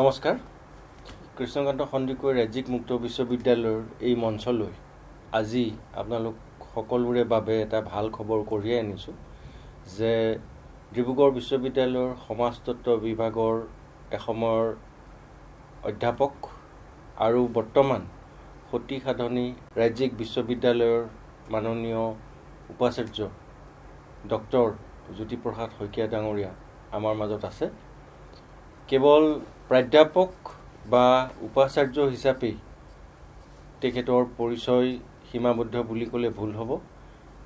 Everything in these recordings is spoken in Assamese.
নমস্কাৰ কৃষ্ণকান্ত সন্দিকৈ ৰাজ্যিক মুক্ত বিশ্ববিদ্যালয়ৰ এই মঞ্চলৈ আজি আপোনালোক সকলোৰে বাবে এটা ভাল খবৰ কঢ়িয়াই আনিছোঁ যে ডিব্ৰুগড় বিশ্ববিদ্যালয়ৰ সমাজতত্ব বিভাগৰ এসময়ৰ অধ্যাপক আৰু বৰ্তমান সতী সাধনী ৰাজ্যিক বিশ্ববিদ্যালয়ৰ মাননীয় উপাচাৰ্য ডক্টৰ জ্যোতিপ্ৰসাদ শইকীয়া ডাঙৰীয়া আমাৰ মাজত আছে কেৱল প্ৰাধ্যাপক বা উপাচাৰ্য হিচাপে তেখেতৰ পৰিচয় সীমাবদ্ধ বুলি ক'লে ভুল হ'ব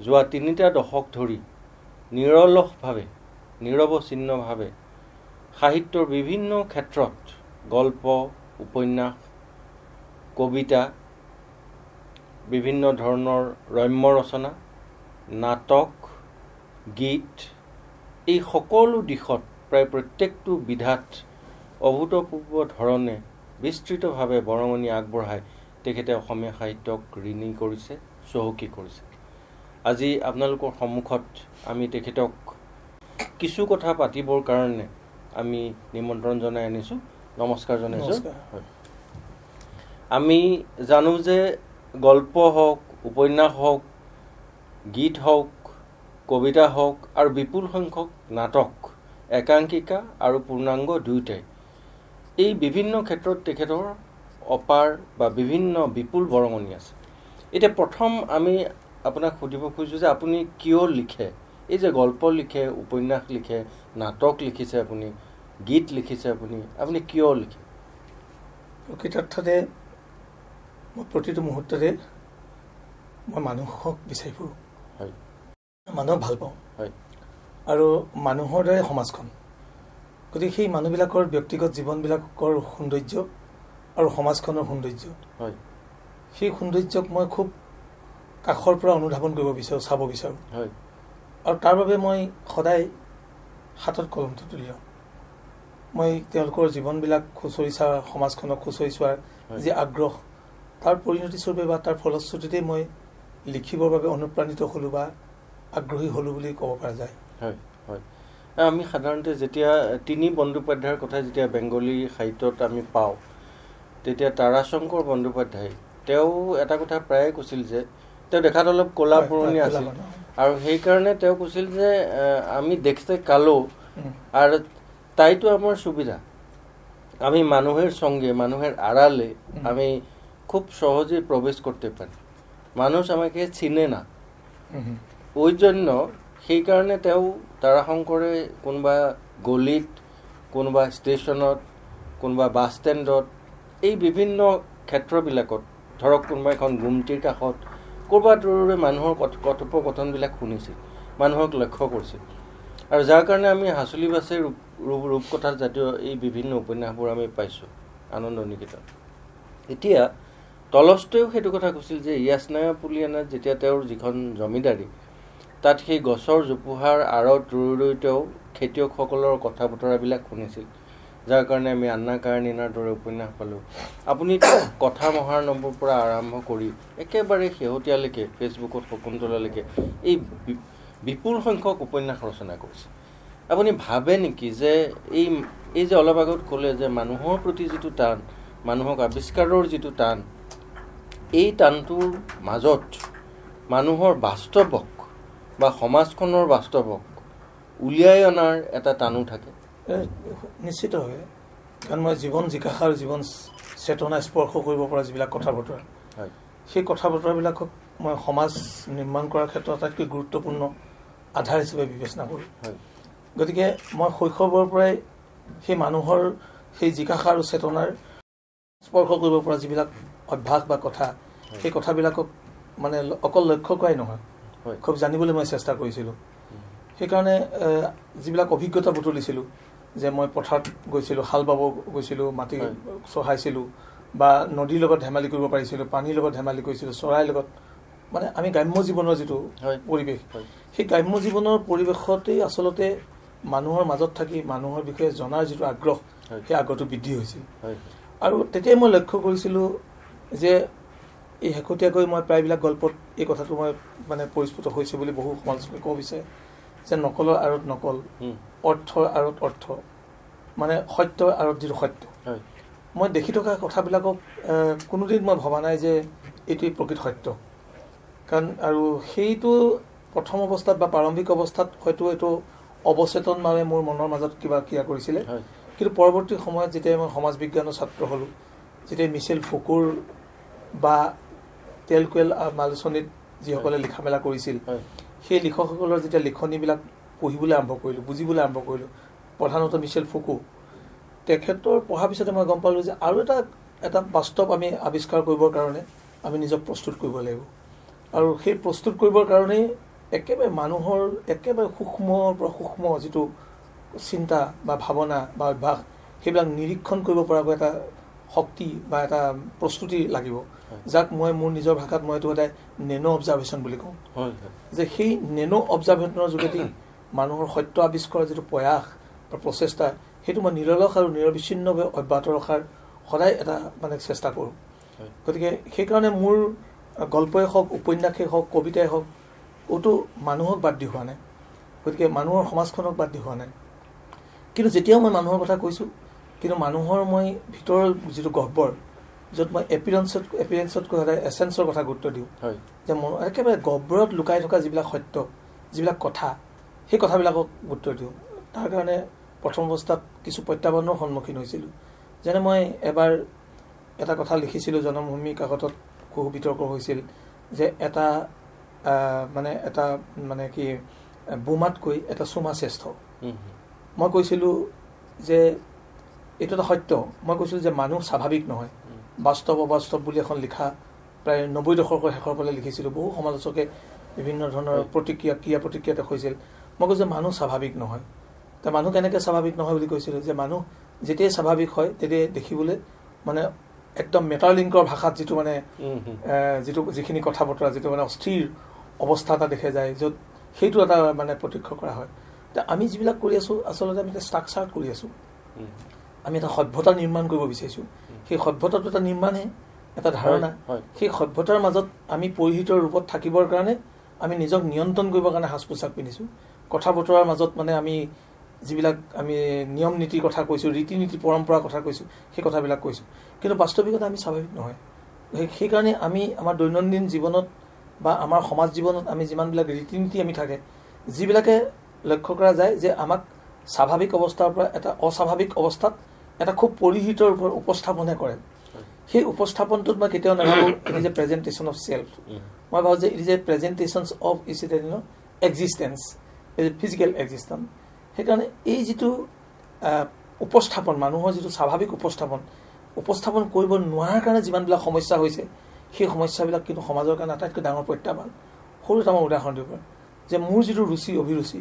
যোৱা তিনিটা দশক ধৰি নিৰলসভাৱে নিৰৱচ্ছিন্নভাৱে সাহিত্যৰ বিভিন্ন ক্ষেত্ৰত গল্প উপন্যাস কবিতা বিভিন্ন ধৰণৰ ৰম্য ৰচনা নাটক গীত এই সকলো দিশত প্ৰায় প্ৰত্যেকটো বিধাত অভূতপূৰ্ব ধৰণে বিস্তৃতভাৱে বৰঙণি আগবঢ়াই তেখেতে অসমীয়া সাহিত্যক ঋণী কৰিছে চহকী কৰিছে আজি আপোনালোকৰ সন্মুখত আমি তেখেতক কিছু কথা পাতিবৰ কাৰণে আমি নিমন্ত্ৰণ জনাই আনিছোঁ নমস্কাৰ জনাইছোঁ আমি জানো যে গল্প হওক উপন্যাস হওক গীত হওক কবিতা হওক আৰু বিপুল সংখ্যক নাটক একাংকিকা আৰু পূৰ্ণাংগ দুয়োটাই এই বিভিন্ন ক্ষেত্ৰত তেখেতৰ অপাৰ বা বিভিন্ন বিপুল বৰঙণি আছে এতিয়া প্ৰথম আমি আপোনাক সুধিব খুজিছোঁ যে আপুনি কিয় লিখে এই যে গল্প লিখে উপন্যাস লিখে নাটক লিখিছে আপুনি গীত লিখিছে আপুনি আপুনি কিয় লিখে প্ৰকৃতাৰ্থতে মই প্ৰতিটো মুহূৰ্ততে মই মানুহক বিচাৰি ফুৰোঁ হয় মানুহক ভাল পাওঁ হয় আৰু মানুহৰ দৰে সমাজখন হয় গতিকে সেই মানুহবিলাকৰ ব্যক্তিগত জীৱনবিলাকৰ সৌন্দৰ্য আৰু সমাজখনৰ সৌন্দৰ্য সেই সৌন্দৰ্যক মই খুব কাষৰ পৰা অনুধাৱন কৰিব বিচাৰোঁ চাব বিচাৰোঁ আৰু তাৰ বাবে মই সদায় হাতত কলমটো তুলি লওঁ মই তেওঁলোকৰ জীৱনবিলাক খুচৰি চোৱা সমাজখনক খুচৰি চোৱাৰ যি আগ্ৰহ তাৰ পৰিণতিস্বৰূপে বা তাৰ ফলশ্ৰুতিতে মই লিখিবৰ বাবে অনুপ্ৰাণিত হ'লোঁ বা আগ্ৰহী হ'লোঁ বুলি ক'ব পৰা যায় হয় হয় আমি সাধাৰণতে যেতিয়া তিনি বন্দ্যোপাধ্যায়ৰ কথা যেতিয়া বেংগলী সাহিত্যত আমি পাওঁ তেতিয়া তাৰাশংকৰ বন্দ্যোপাধ্যায় তেওঁ এটা কথা প্ৰায়ে কৈছিল যে তেওঁ দেখাত অলপ কলা পুৰণি আছিল আৰু সেইকাৰণে তেওঁ কৈছিল যে আমি দেখতে কালো আৰু তাইতো আমাৰ সুবিধা আমি মানুহৰ সংগে মানুহৰ আড়ালে আমি খুব সহজে প্ৰৱেশ কৰিব পাৰি মানুহ আমাকে চিনে না ওই সেইকাৰণে তেওঁ তাৰাশংকৰে কোনোবা গলিত কোনোবা ষ্টেচনত কোনোবা বাছ ষ্টেণ্ডত এই বিভিন্ন ক্ষেত্ৰবিলাকত ধৰক কোনোবা এখন গুমটিৰ কাষত ক'ৰবাত দূৰৰে মানুহৰ কথ কথোপকথনবিলাক শুনিছিল মানুহক লক্ষ্য কৰিছিল আৰু যাৰ কাৰণে আমি সাঁচলি বাছে ৰূপ ৰূপকথা জাতীয় এই বিভিন্ন উপন্যাসবোৰ আমি পাইছোঁ আনন্দ নিকেতন এতিয়া তলস্তেও সেইটো কথা কৈছিল যে ইয়াচনায়া পুলিয়ানাত যেতিয়া তেওঁৰ যিখন জমিদাৰী তাত সেই গছৰ জোপোহাৰ আঁৰত ৰৈ ৰৈ তেওঁ খেতিয়কসকলৰ কথা বতৰাবিলাক শুনিছিল যাৰ কাৰণে আমি আন্না কাৰণিনাৰ দৰে উপন্যাস পালোঁ আপুনি কথা মহাৰ নম্বৰৰ পৰা আৰম্ভ কৰি একেবাৰে শেহতীয়ালৈকে ফেচবুকত শকুন্তলালৈকে এই বিপুল সংখ্যক উপন্যাস ৰচনা কৰিছে আপুনি ভাবে নেকি যে এই এই যে অলপ আগত ক'লে যে মানুহৰ প্ৰতি যিটো টান মানুহক আৱিষ্কাৰৰ যিটো টান এই টানটোৰ মাজত মানুহৰ বাস্তৱক বা সমাজখনৰ বাস্তৱক উলিয়াই অনাৰ এটা টানো থাকে নিশ্চিতভাৱে কাৰণ মই জীৱন আৰু জীৱন চেতনা স্পৰ্শ কৰিব পৰা যিবিলাক কথা বতৰা সেই কথা বতৰাবিলাকক মই সমাজ নিৰ্মাণ কৰাৰ ক্ষেত্ৰত আটাইতকৈ গুৰুত্বপূৰ্ণ আধাৰ হিচাপে বিবেচনা কৰোঁ গতিকে মই শৈশৱৰ পৰাই সেই মানুহৰ সেই জিকাশা আৰু চেতনাৰ স্পৰ্শ কৰিব পৰা যিবিলাক অভ্যাস বা কথা সেই কথাবিলাকক মানে অকল লক্ষ্য কৰাই নহয় খুব জানিবলৈ মই চেষ্টা কৰিছিলোঁ সেইকাৰণে যিবিলাক অভিজ্ঞতা বুটলিছিলোঁ যে মই পথাৰত গৈছিলোঁ হাল বাব গৈছিলোঁ মাটি চহাইছিলোঁ বা নদীৰ লগত ধেমালি কৰিব পাৰিছিলোঁ পানীৰ লগত ধেমালি কৰিছিলোঁ চৰাইৰ লগত মানে আমি গ্ৰাম্য জীৱনৰ যিটো পৰিৱেশ সেই গ্ৰাম্য জীৱনৰ পৰিৱেশতেই আচলতে মানুহৰ মাজত থাকি মানুহৰ বিষয়ে জনাৰ যিটো আগ্ৰহ সেই আগ্ৰহটো বৃদ্ধি হৈছিল আৰু তেতিয়াই মই লক্ষ্য কৰিছিলোঁ যে এই শেহতীয়াকৈ মই প্ৰায়বিলাক গল্পত এই কথাটো মই মানে পৰিস্ফুট হৈছে বুলি বহু সমালোচনা ক'ব বিচাৰে যে নকলৰ আঁৰত নকল অৰ্থৰ আঁৰত অৰ্থ মানে সত্যৰ আঁৰত যিটো সত্য মই দেখি থকা কথাবিলাকক কোনোদিন মই ভবা নাই যে এইটোৱেই প্ৰকৃত সত্য কাৰণ আৰু সেইটো প্ৰথম অৱস্থাত বা প্ৰাৰম্ভিক অৱস্থাত হয়তো এইটো অৱচেতন মানে মোৰ মনৰ মাজত কিবা ক্ৰিয়া কৰিছিলে কিন্তু পৰৱৰ্তী সময়ত যেতিয়া মই সমাজ বিজ্ঞানৰ ছাত্ৰ হ'লোঁ যেতিয়া মিছেল ফুকুৰ বা তেলকুৱেল আলোচনীত যিসকলে লিখা মেলা কৰিছিল সেই লিখকসকলৰ যেতিয়া লিখনিবিলাক পঢ়িবলৈ আৰম্ভ কৰিলোঁ বুজিবলৈ আৰম্ভ কৰিলোঁ প্ৰধানতঃ মিচেল ফুকু তেখেতৰ পঢ়াৰ পিছতে মই গম পালোঁ যে আৰু এটা এটা বাস্তৱ আমি আৱিষ্কাৰ কৰিবৰ কাৰণে আমি নিজক প্ৰস্তুত কৰিব লাগিব আৰু সেই প্ৰস্তুত কৰিবৰ কাৰণেই একেবাৰে মানুহৰ একেবাৰে সূক্ষ্মৰ পৰা সূক্ষ্ম যিটো চিন্তা বা ভাৱনা বা অভ্যাস সেইবিলাক নিৰীক্ষণ কৰিব পৰাকৈ এটা শক্তি বা এটা প্ৰস্তুতি লাগিব যাক মই মোৰ নিজৰ ভাষাত মই এইটো সদায় নেন' অবজাৰ্ভেশ্যন বুলি কওঁ যে সেই নেন' অবজাৰ্ভেশ্যনৰ যোগেদি মানুহৰ সত্য আৱিষ্কাৰৰ যিটো প্ৰয়াস বা প্ৰচেষ্টা সেইটো মই নিৰলস আৰু নিৰবিচ্ছিন্নভাৱে অব্যাহত ৰখাৰ সদায় এটা মানে চেষ্টা কৰোঁ গতিকে সেইকাৰণে মোৰ গল্পই হওক উপন্যাসেই হওক কবিতাই হওক ক'তো মানুহক বাদ দি হোৱা নাই গতিকে মানুহৰ সমাজখনক বাদ দি হোৱা নাই কিন্তু যেতিয়াও মই মানুহৰ কথা কৈছোঁ কিন্তু মানুহৰ মই ভিতৰৰ যিটো গহ্বৰ য'ত মই এপিৰেঞ্চত এপিৰেঞ্চতকৈ সদায় এচেঞ্চৰ কথা গুৰুত্ব দিওঁ যে মোৰ একেবাৰে গহ্বৰত লুকাই থকা যিবিলাক সত্য যিবিলাক কথা সেই কথাবিলাকক গুৰুত্ব দিওঁ তাৰ কাৰণে প্ৰথম অৱস্থাত কিছু প্ৰত্যাহ্বানৰ সন্মুখীন হৈছিলোঁ যেনে মই এবাৰ এটা কথা লিখিছিলোঁ জনমভূমি কাকতত কুহু বিতৰ্ক হৈছিল যে এটা মানে এটা মানে কি বোমাতকৈ এটা চুমা শ্ৰেষ্ঠ মই কৈছিলোঁ যে এইটো এটা সত্য মই কৈছিলোঁ যে মানুহ স্বাভাৱিক নহয় বাস্তৱ অবাস্তৱ বুলি এখন লিখা প্ৰায় নব্বৈ দশকৰ শেষৰ ফালে লিখিছিলোঁ বহু সমালোচকে বিভিন্ন ধৰণৰ প্ৰতিক্ৰিয়া ক্ৰিয়া প্ৰতিক্ৰিয়া দেখুৱাইছিল মই কৈছোঁ যে মানুহ স্বাভাৱিক নহয় তে মানুহ কেনেকৈ স্বাভাৱিক নহয় বুলি কৈছিলোঁ যে মানুহ যেতিয়াই স্বাভাৱিক হয় তেতিয়াই দেখিবলৈ মানে একদম মেটাৰলিংকৰ ভাষাত যিটো মানে যিটো যিখিনি কথা বতৰা যিটো মানে অস্থিৰ অৱস্থা এটা দেখা যায় য'ত সেইটো এটা মানে প্ৰত্যক্ষ কৰা হয় তে আমি যিবিলাক কৰি আছোঁ আচলতে আমি এটা ষ্ট্ৰাকচাৰ কৰি আছোঁ আমি এটা সভ্যতা নিৰ্মাণ কৰিব বিচাৰিছোঁ সেই সভ্যতাটো এটা নিৰ্মাণহে এটা ধাৰণা সেই সভ্যতাৰ মাজত আমি পৰিহিত ৰূপত থাকিবৰ কাৰণে আমি নিজক নিয়ন্ত্ৰণ কৰিবৰ কাৰণে সাজ পোছাক পিন্ধিছোঁ কথা বতৰাৰ মাজত মানে আমি যিবিলাক আমি নিয়ম নীতিৰ কথা কৈছোঁ ৰীতি নীতি পৰম্পৰাৰ কথা কৈছোঁ সেই কথাবিলাক কৈছোঁ কিন্তু বাস্তৱিকতা আমি স্বাভাৱিক নহয় সেই সেইকাৰণে আমি আমাৰ দৈনন্দিন জীৱনত বা আমাৰ সমাজ জীৱনত আমি যিমানবিলাক ৰীতি নীতি আমি থাকে যিবিলাকে লক্ষ্য কৰা যায় যে আমাক স্বাভাৱিক অৱস্থাৰ পৰা এটা অস্বাভাৱিক অৱস্থাত এটা খুব পৰিহিত ওপৰত উপস্থাপনহে কৰে সেই উপস্থাপনটোত মই কেতিয়াও নাভাবোঁ it is a presentation of self মই ভাবোঁ যে it is a presentation of is it in existence is a physical existence সেইকাৰণে এই যিটো উপস্থাপন মানুহৰ যিটো স্বাভাৱিক উপস্থাপন উপস্থাপন কৰিব নোৱাৰাৰ কাৰণে যিমানবিলাক সমস্যা হৈছে সেই সমস্যাবিলাক কিন্তু সমাজৰ কাৰণে আটাইতকৈ ডাঙৰ প্ৰত্যাহ্বান সৰু এটা মই উদাহৰণ দিব পাৰিম যে মোৰ যিটো ৰুচি অভিৰুচি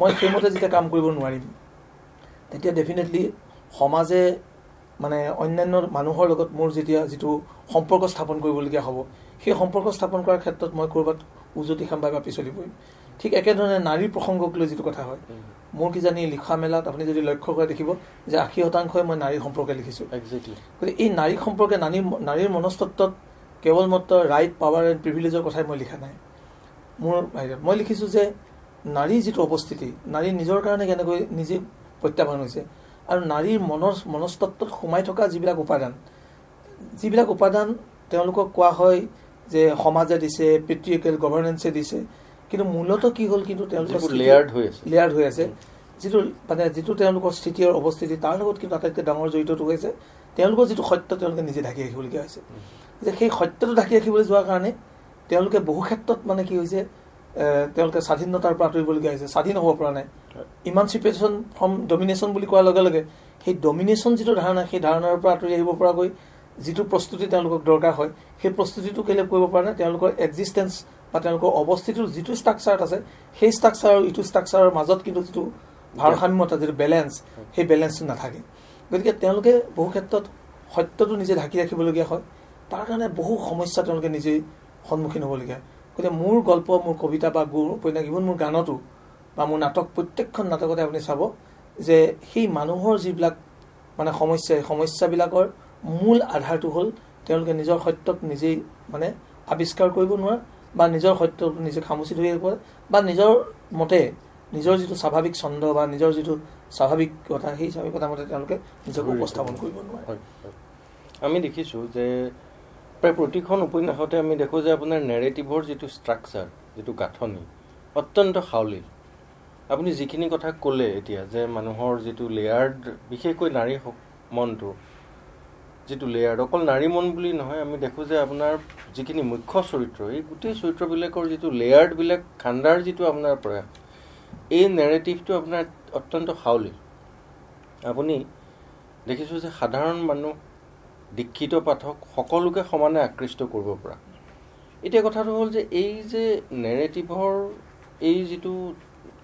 মই সেইমতে যেতিয়া কাম কৰিব নোৱাৰিম তেতিয়া ডেফিনেটলি সমাজে মানে অন্যান্য মানুহৰ লগত মোৰ যেতিয়া যিটো সম্পৰ্ক স্থাপন কৰিবলগীয়া হ'ব সেই সম্পৰ্ক স্থাপন কৰাৰ ক্ষেত্ৰত মই ক'ৰবাত উজুতি খাম বা পিছলি পৰিম ঠিক একেধৰণে নাৰীৰ প্ৰসংগক লৈ যিটো কথা হয় মোৰ কিজানি লিখা মেলাত আপুনি যদি লক্ষ্য কৰে দেখিব যে আশী শতাংশই মই নাৰী সম্পৰ্কে লিখিছোঁ গতিকে এই নাৰী সম্পৰ্কে নানী নাৰীৰ মনস্তত্বত কেৱল মাত্ৰ ৰাইট পাৱাৰ এণ্ড প্ৰিভিলেজৰ কথাই মই লিখা নাই মোৰ বাহিৰত মই লিখিছোঁ যে নাৰীৰ যিটো অৱস্থিতি নাৰী নিজৰ কাৰণে কেনেকৈ নিজে প্ৰত্যাহ্বান হৈছে আৰু নাৰীৰ মনৰ মনস্তত্বত সোমাই থকা যিবিলাক উপাদান যিবিলাক উপাদান তেওঁলোকক কোৱা হয় যে সমাজে দিছে পেট্ৰিয়েকেল গভৰ্ণেঞ্চে দিছে কিন্তু মূলত কি হ'ল কিন্তু তেওঁলোকে লেয়াৰ্ড হৈ আছে লেয়াৰ্ড হৈ আছে যিটো মানে যিটো তেওঁলোকৰ স্থিতি আৰু অৱস্থিতি তাৰ লগত কিন্তু আটাইতকৈ ডাঙৰ জড়িতটো হৈছে তেওঁলোকৰ যিটো সত্য তেওঁলোকে নিজে ঢাকি ৰাখিবলগীয়া হৈছে যে সেই সত্যটো ঢাকি ৰাখিবলৈ যোৱাৰ কাৰণে তেওঁলোকে বহু ক্ষেত্ৰত মানে কি হৈছে তেওঁলোকে স্বাধীনতাৰ পৰা আঁতৰিবলগীয়া আহিছে স্বাধীন হ'ব পৰা নাই ইমানচিপেশ্যন ফ্ৰম ডমিনেশ্যন বুলি কোৱাৰ লগে লগে সেই ডমিনেশ্যন যিটো ধাৰণা সেই ধাৰণাৰ পৰা আঁতৰি আহিব পৰাকৈ যিটো প্ৰস্তুতি তেওঁলোকক দৰকাৰ হয় সেই প্ৰস্তুতিটো কেলৈ কৰিব পৰা নাই তেওঁলোকৰ এক্সিষ্টেঞ্চ বা তেওঁলোকৰ অৱস্থিতিৰ যিটো ষ্ট্ৰাকচাৰত আছে সেই ষ্ট্ৰাকচাৰ আৰু ইটো ষ্ট্ৰাকচাৰৰ মাজত কিন্তু যিটো ভাৰসাম্যতা যিটো বেলেঞ্চ সেই বেলেঞ্চটো নাথাকে গতিকে তেওঁলোকে বহু ক্ষেত্ৰত সত্যটো নিজে ঢাকি ৰাখিবলগীয়া হয় তাৰ কাৰণে বহু সমস্যা তেওঁলোকে নিজেই সন্মুখীন হ'বলগীয়া হয় গতিকে মোৰ গল্প মোৰ কবিতা বা গুৰু উপন্যাস ইভন মোৰ গানতো বা মোৰ নাটক প্ৰত্যেকখন নাটকতে আপুনি চাব যে সেই মানুহৰ যিবিলাক মানে সমস্যা সেই সমস্যাবিলাকৰ মূল আধাৰটো হ'ল তেওঁলোকে নিজৰ সত্যক নিজেই মানে আৱিষ্কাৰ কৰিব নোৱাৰে বা নিজৰ সত্য নিজে খামুচি ধৰি পৰে বা নিজৰ মতে নিজৰ যিটো স্বাভাৱিক ছন্দ বা নিজৰ যিটো স্বাভাৱিক কথা সেই স্বাভাৱিক কথা মতে তেওঁলোকে নিজকে উপস্থাপন কৰিব নোৱাৰে আমি দেখিছোঁ যে প্ৰায় প্ৰতিখন উপন্যাসতে আমি দেখোঁ যে আপোনাৰ নেৰেটিভৰ যিটো ষ্ট্ৰাকচাৰ যিটো গাঁথনি অত্যন্ত সাৱলীল আপুনি যিখিনি কথা ক'লে এতিয়া যে মানুহৰ যিটো লেয়াৰ্ড বিশেষকৈ নাৰী মনটো যিটো লেয়াৰ্ড অকল নাৰী মন বুলি নহয় আমি দেখোঁ যে আপোনাৰ যিখিনি মুখ্য চৰিত্ৰ এই গোটেই চৰিত্ৰবিলাকৰ যিটো লেয়াৰ্ডবিলাক খান্দাৰ যিটো আপোনাৰ প্ৰয়াস এই নেৰেটিভটো আপোনাৰ অত্যন্ত সাৱলীল আপুনি দেখিছোঁ যে সাধাৰণ মানুহ দীক্ষিত পাঠক সকলোকে সমানে আকৃষ্ট কৰিব পৰা এতিয়া কথাটো হ'ল যে এই যে নেৰেটিভৰ এই যিটো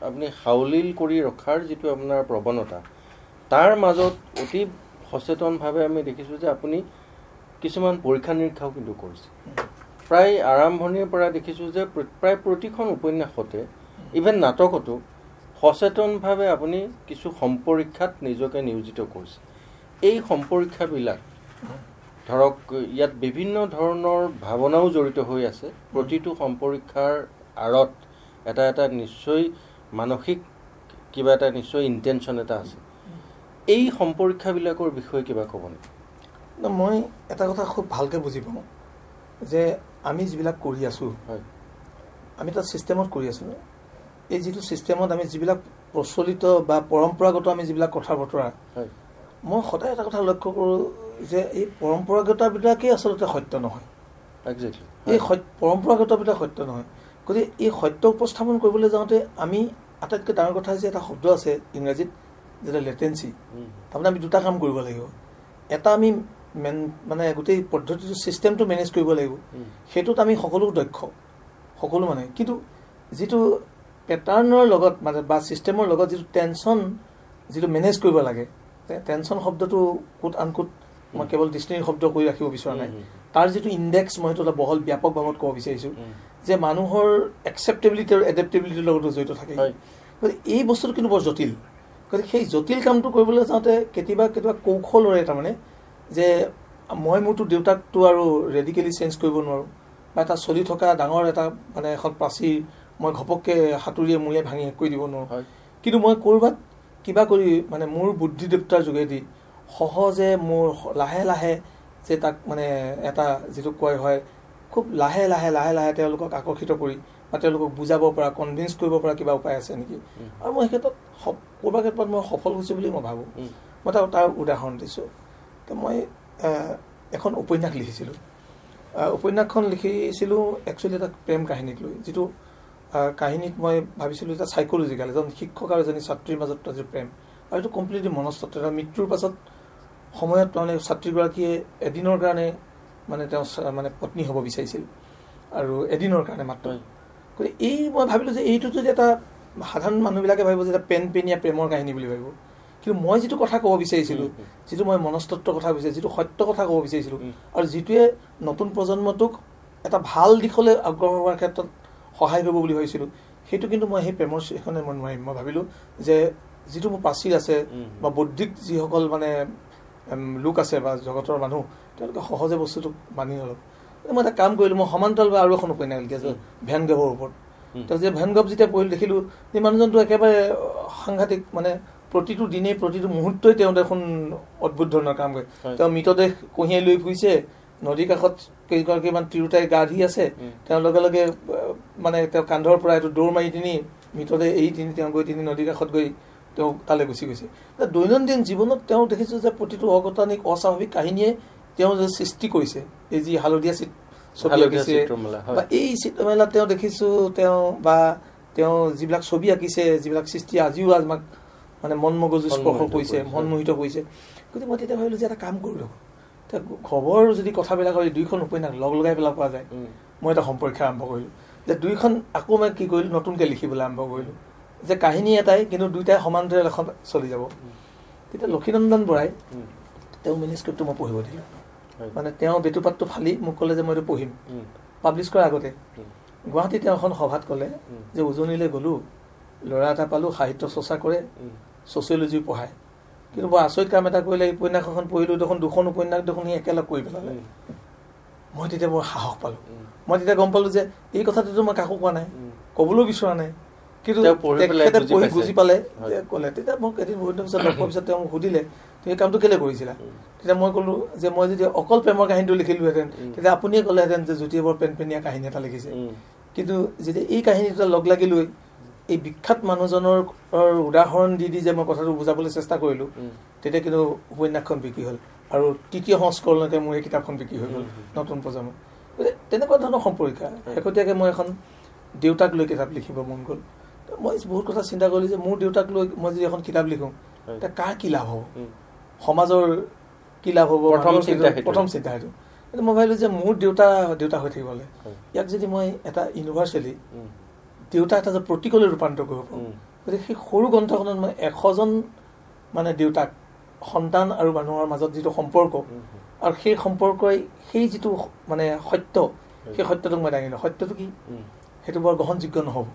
আপুনি হাউলিল কৰি ৰখাৰ যিটো আপোনাৰ প্ৰৱণতা তাৰ মাজত অতি সচেতনভাৱে আমি দেখিছোঁ যে আপুনি কিছুমান পৰীক্ষা নিৰীক্ষাও কিন্তু কৰিছে প্ৰায় আৰম্ভণিৰ পৰা দেখিছোঁ যে প্ৰায় প্ৰতিখন উপন্যাসতে ইভেন নাটকতো সচেতনভাৱে আপুনি কিছু সম্পৰীক্ষাত নিজকে নিয়োজিত কৰিছে এই সম্পৰীক্ষাবিলাক ধৰক ইয়াত বিভিন্ন ধৰণৰ ভাৱনাও জড়িত হৈ আছে প্ৰতিটো সম্পৰীক্ষাৰ আঁৰত এটা এটা নিশ্চয় মানসিক কিবা এটা নিশ্চয় ইণ্টেনশ্যন এটা আছে এই সম্পৰীক্ষাবিলাকৰ বিষয়ে কিবা ক'ব নেকি মই এটা কথা খুব ভালকৈ বুজি পাওঁ যে আমি যিবিলাক কৰি আছোঁ হয় আমি তাত ছিষ্টেমত কৰি আছোঁ এই যিটো ছিষ্টেমত আমি যিবিলাক প্ৰচলিত বা পৰম্পৰাগত আমি যিবিলাক কথা বতৰা হয় মই সদায় এটা কথা লক্ষ্য কৰোঁ যে এই পৰম্পৰাগতবিলাকেই আচলতে সত্য নহয় একজেক্টলি এই সত্য পৰম্পৰাগতবিলাক সত্য নহয় গতিকে এই সত্য উপস্থাপন কৰিবলৈ যাওঁতে আমি আটাইতকৈ ডাঙৰ কথা যে এটা শব্দ আছে ইংৰাজীত যেতিয়া লেটেঞ্চি তাৰমানে আমি দুটা কাম কৰিব লাগিব এটা আমি মেন মানে গোটেই পদ্ধতিটো ছিষ্টেমটো মেনেজ কৰিব লাগিব সেইটোত আমি সকলো দক্ষ সকলো মানে কিন্তু যিটো পেটাৰ্ণৰ লগত মানে বা ছিষ্টেমৰ লগত যিটো টেনচন যিটো মেনেজ কৰিব লাগে টেনশ্যন শব্দটো কোট আনকোট মই কেৱল ডিক্সনেৰী শব্দ কৰি ৰাখিব বিচৰা নাই তাৰ যিটো ইণ্ডেক্স মই সেইটো এটা বহল ব্যাপক ভাৱত ক'ব বিচাৰিছোঁ যে মানুহৰ একচেপ্টেবিলিটি আৰু এডেপ্টেবিলিটিৰ লগতো জড়িত থাকে গতিকে এই বস্তুটো কিন্তু বৰ জটিল গতিকে সেই জটিল কামটো কৰিবলৈ যাওঁতে কেতিয়াবা কেতিয়াবা কৌশলৰে তাৰমানে যে মই মোৰতো দেউতাকটো আৰু ৰেডিকেলি চেঞ্জ কৰিব নোৱাৰোঁ বা এটা চলি থকা ডাঙৰ এটা মানে এখন প্ৰাচীৰ মই ঘপককৈ সাঁতুৰিয়ে মূৰিয়ে ভাঙি শেষ কৰি দিব নোৱাৰোঁ কিন্তু মই ক'ৰবাত কিবা কৰি মানে মোৰ বুদ্ধিদেৱতাৰ যোগেদি সহজে মোৰ লাহে লাহে যে তাক মানে এটা যিটো কয় হয় খুব লাহে লাহে লাহে লাহে তেওঁলোকক আকৰ্ষিত কৰি বা তেওঁলোকক বুজাব পৰা কনভিন্স কৰিব পৰা কিবা উপায় আছে নেকি আৰু মই সেই ক্ষেত্ৰত ক'ৰবাৰ ক্ষেত্ৰত মই সফল হৈছোঁ বুলি মই ভাবোঁ মই তাক তাৰ উদাহৰণ দিছোঁ তো মই এখন উপন্যাস লিখিছিলোঁ উপন্যাসখন লিখিছিলোঁ একচুৱেলি এটা প্ৰেম কাহিনীক লৈ যিটো কাহিনীত মই ভাবিছিলোঁ এটা চাইক'লজিকেল এজন শিক্ষক আৰু এজনী ছাত্ৰীৰ মাজত যিটো প্ৰেম আৰু এইটো কমপ্লিটলি মনস্তত্ব মৃত্যুৰ পাছত সময়ত মানে ছাত্ৰীগৰাকীয়ে এদিনৰ কাৰণে মানে তেওঁ মানে পত্নী হ'ব বিচাৰিছিল আৰু এদিনৰ কাৰণে মাত্ৰ গতিকে এই মই ভাবিলোঁ যে এইটো যদি এটা সাধাৰণ মানুহবিলাকে ভাবিব যে এটা পেন পেনীয়া প্ৰেমৰ কাহিনী বুলি ভাবিব কিন্তু মই যিটো কথা ক'ব বিচাৰিছিলোঁ যিটো মই মনস্তত্বৰ কথা বিচাৰিছোঁ যিটো সত্য কথা ক'ব বিচাৰিছিলোঁ আৰু যিটোৱে নতুন প্ৰজন্মটোক এটা ভাল দিশলৈ আগ্ৰহ হোৱাৰ ক্ষেত্ৰত সহায় কৰিব বুলি ভাবিছিলোঁ সেইটো কিন্তু মই সেই প্ৰেমৰ সেইখনে মই নোৱাৰিম মই ভাবিলোঁ যে যিটো মোৰ প্ৰাচীৰ আছে বা বৌদ্ধিক যিসকল মানে লোক আছে বা জগতৰ মানুহ তেওঁলোকে সহজে বস্তুটোক মানি নলব মই এটা কাম কৰিলোঁ মই সমান্তৰালভাৱে আৰু এখন উপন্যাস লিখিছোঁ ভেনগভৰ ওপৰত তাৰপিছত ভেনগভ যেতিয়া পঢ়িলোঁ দেখিলোঁ এই মানুহজনটো একেবাৰে সাংঘাতিক মানে প্ৰতিটো দিনেই প্ৰতিটো মুহূৰ্তই তেওঁ দেখোন অদ্ভুত ধৰণৰ কাম কৰে তেওঁ মৃতদেহ কঢ়িয়াই লৈ ফুৰিছে নদীৰ কাষত কেইগৰাকীমান তিৰোতাই গা ধি আছে তেওঁ লগে লগে মানে তেওঁ কান্ধৰ পৰা এইটো দৌৰ মাৰি পিনি মৃতদেহ এৰি পিনি তেওঁ গৈ পিনি নদী কাষত গৈ তেওঁ তালৈ গুচি গৈছে দৈনন্দিন জীৱনত তেওঁ দেখিছোঁ যে প্ৰতিটো অঘটনিক অস্বাভাৱিক কাহিনীয়ে তেওঁ যে সৃষ্টি কৰিছে এই যি হালধীয়া চিত ছবি আঁকিছে বা এই চিত্ৰমেলাত তেওঁ দেখিছোঁ তেওঁ বা তেওঁ যিবিলাক ছবি আঁকিছে যিবিলাক সৃষ্টি আজিও আমাক মানে মন মগজু স্পৰ্শ কৰিছে মনমোহিত কৰিছে গতিকে মই তেতিয়া ভাবিলোঁ যে এটা কাম কৰি লওঁ এতিয়া খবৰ যদি কথাবিলাক হ'লে দুইখন উপন্যাস লগ লগাই পেলাই পোৱা যায় মই এটা সম্পৰীক্ষা আৰম্ভ কৰিলোঁ যে দুইখন আকৌ মই কি কৰিলোঁ নতুনকৈ লিখিবলৈ আৰম্ভ কৰিলোঁ যে কাহিনী এটাই কিন্তু দুইটাই সমান্তৰে লেখন চলি যাব তেতিয়া লক্ষীনন্দন বৰাই তেওঁ মেনেজ কৰি মই পঢ়িব দিলোঁ মানে তেওঁ বেটুপাতটো ফালি মোক ক'লে যে মই এইটো পঢ়িম পাব্লিছ কৰাৰ আগতে গুৱাহাটীত তেওঁ এখন সভাত ক'লে যে উজনিলৈ গ'লোঁ ল'ৰা এটা পালোঁ সাহিত্য চৰ্চা কৰে ছ'চিয়লজিও পঢ়ায় কিন্তু বৰ আচৰিত কাম এটা কৰিলে উপন্যাস এখন পঢ়িলোঁ দেখোন দুখন উপন্যাস দেখোন সি একেলগ কৰি পেলালে মই তেতিয়া বৰ সাহস পালোঁ মই তেতিয়া গম পালোঁ যে এই কথাটোতো মই কাকো কোৱা নাই ক'বলৈও বিচৰা নাই কিন্তু তেখেতে পঢ়ি বুজি পালে ক'লে তেতিয়া মোক এদিন বহুত দিন পিছত লগ পোৱাৰ পিছত তেওঁ সুধিলে তুমি এই কামটো কেলৈ কৰিছিলা তেতিয়া মই ক'লো যে মই যদি অকল প্ৰেমৰ কাহিনীটো লিখিলোহেঁতেন তেতিয়া আপুনিয়ে ক'লেহেঁতেন যে জ্যোতি বৰ পেনপেনীয়া কাহিনী এটা লিখিছে কিন্তু যেতিয়া এই কাহিনীটো লগ লাগি লৈ এই বিখ্যাত মানুহজনৰ উদাহৰণ দি দি যে মই কথাটো বুজাবলৈ চেষ্টা কৰিলোঁ তেতিয়া কিন্তু উপন্যাসখন বিক্ৰী হ'ল আৰু তৃতীয় সংস্কৰণলৈকে মোৰ এই কিতাপখন বিক্ৰী হৈ গ'ল নতুন প্ৰজন্ম গতিকে তেনেকুৱা ধৰণৰ সম্পৰিকা শেহতীয়াকৈ মই এখন দেউতাক লৈ কিতাপ লিখিব মন গ'ল মই বহুত কথা চিন্তা কৰিলোঁ যে মোৰ দেউতাক লৈ মই যদি এখন কিতাপ লিখোঁ কাৰ কি লাভ হ'ব সমাজৰ কি লাভ হ'ব প্ৰথম চিন্তা সেইটো কিন্তু মই ভাবিলোঁ যে মোৰ দেউতা দেউতা হৈ থাকিবলে ইয়াক যদি মই এটা ইউনিভাৰ্চেলি দেউতা এটা যে প্ৰতীকলৈ ৰূপান্তৰ কৰিব পাৰোঁ গতিকে সেই সৰু গ্ৰন্থখনত মই এশজন মানে দেউতাক সন্তান আৰু মানুহৰ মাজত যিটো সম্পৰ্ক আৰু সেই সম্পৰ্কই সেই যিটো মানে সত্য সেই সত্যটোক মই দাঙি দাঙিলোঁ সত্যটো কি সেইটো বৰ গ্ৰহণযোগ্য নহ'ব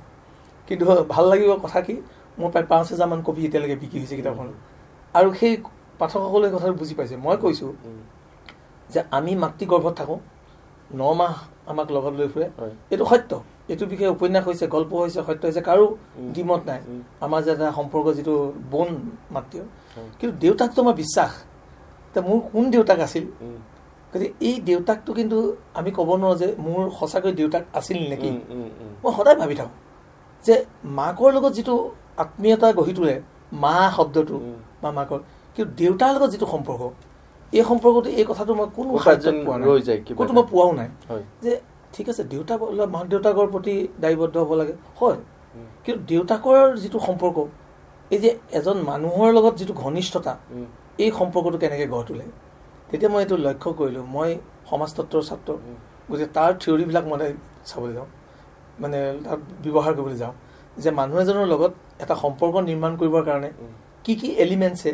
কিন্তু ভাল লাগিব কথা কি মোৰ প্ৰায় পাঁচ হেজাৰমান কপি এতিয়ালৈকে বিক্ৰী হৈছে কিতাপখন আৰু সেই পাঠকসকলে কথাটো বুজি পাইছে মই কৈছোঁ যে আমি মাতৃ গৰ্ভত থাকোঁ ন মাহ আমাক লগত লৈ ফুৰে এইটো সত্য এইটো বিষয়ে উপন্যাস হৈছে গল্প হৈছে সত্য হৈছে কাৰো ডিমত নাই আমাৰ যে এটা সম্পৰ্ক যিটো বন মাতৃ কিন্তু দেউতাকটো মই বিশ্বাস মোৰ কোন দেউতাক আছিল গতিকে এই দেউতাকটো কিন্তু আমি ক'ব নোৱাৰোঁ যে মোৰ সঁচাকৈ দেউতাক আছিল নেকি মই সদায় ভাবি থাকোঁ যে মাকৰ লগত যিটো আত্মীয়তা গঢ়ি তোলে মা শব্দটো বা মাকৰ কিন্তু দেউতাৰ লগত যিটো সম্পৰ্ক এই সম্পৰ্কটো এই কথাটো মই কোনো ক'তো মই পোৱাও নাই যে ঠিক আছে দেউতা মাক দেউতাকৰ প্ৰতি দায়বদ্ধ হ'ব লাগে হয় কিন্তু দেউতাকৰ যিটো সম্পৰ্ক এই যে এজন মানুহৰ লগত যিটো ঘনিষ্ঠতা এই সম্পৰ্কটো কেনেকৈ গঢ় তোলে তেতিয়া মই এইটো লক্ষ্য কৰিলোঁ মই সমাজতত্বৰ ছাত্ৰ গতিকে তাৰ থিয়ৰিবিলাক মই চাবলৈ যাওঁ মানে তাত ব্যৱহাৰ কৰিবলৈ যাওঁ যে মানুহ এজনৰ লগত এটা সম্পৰ্ক নিৰ্মাণ কৰিবৰ কাৰণে কি কি এলিমেণ্টছে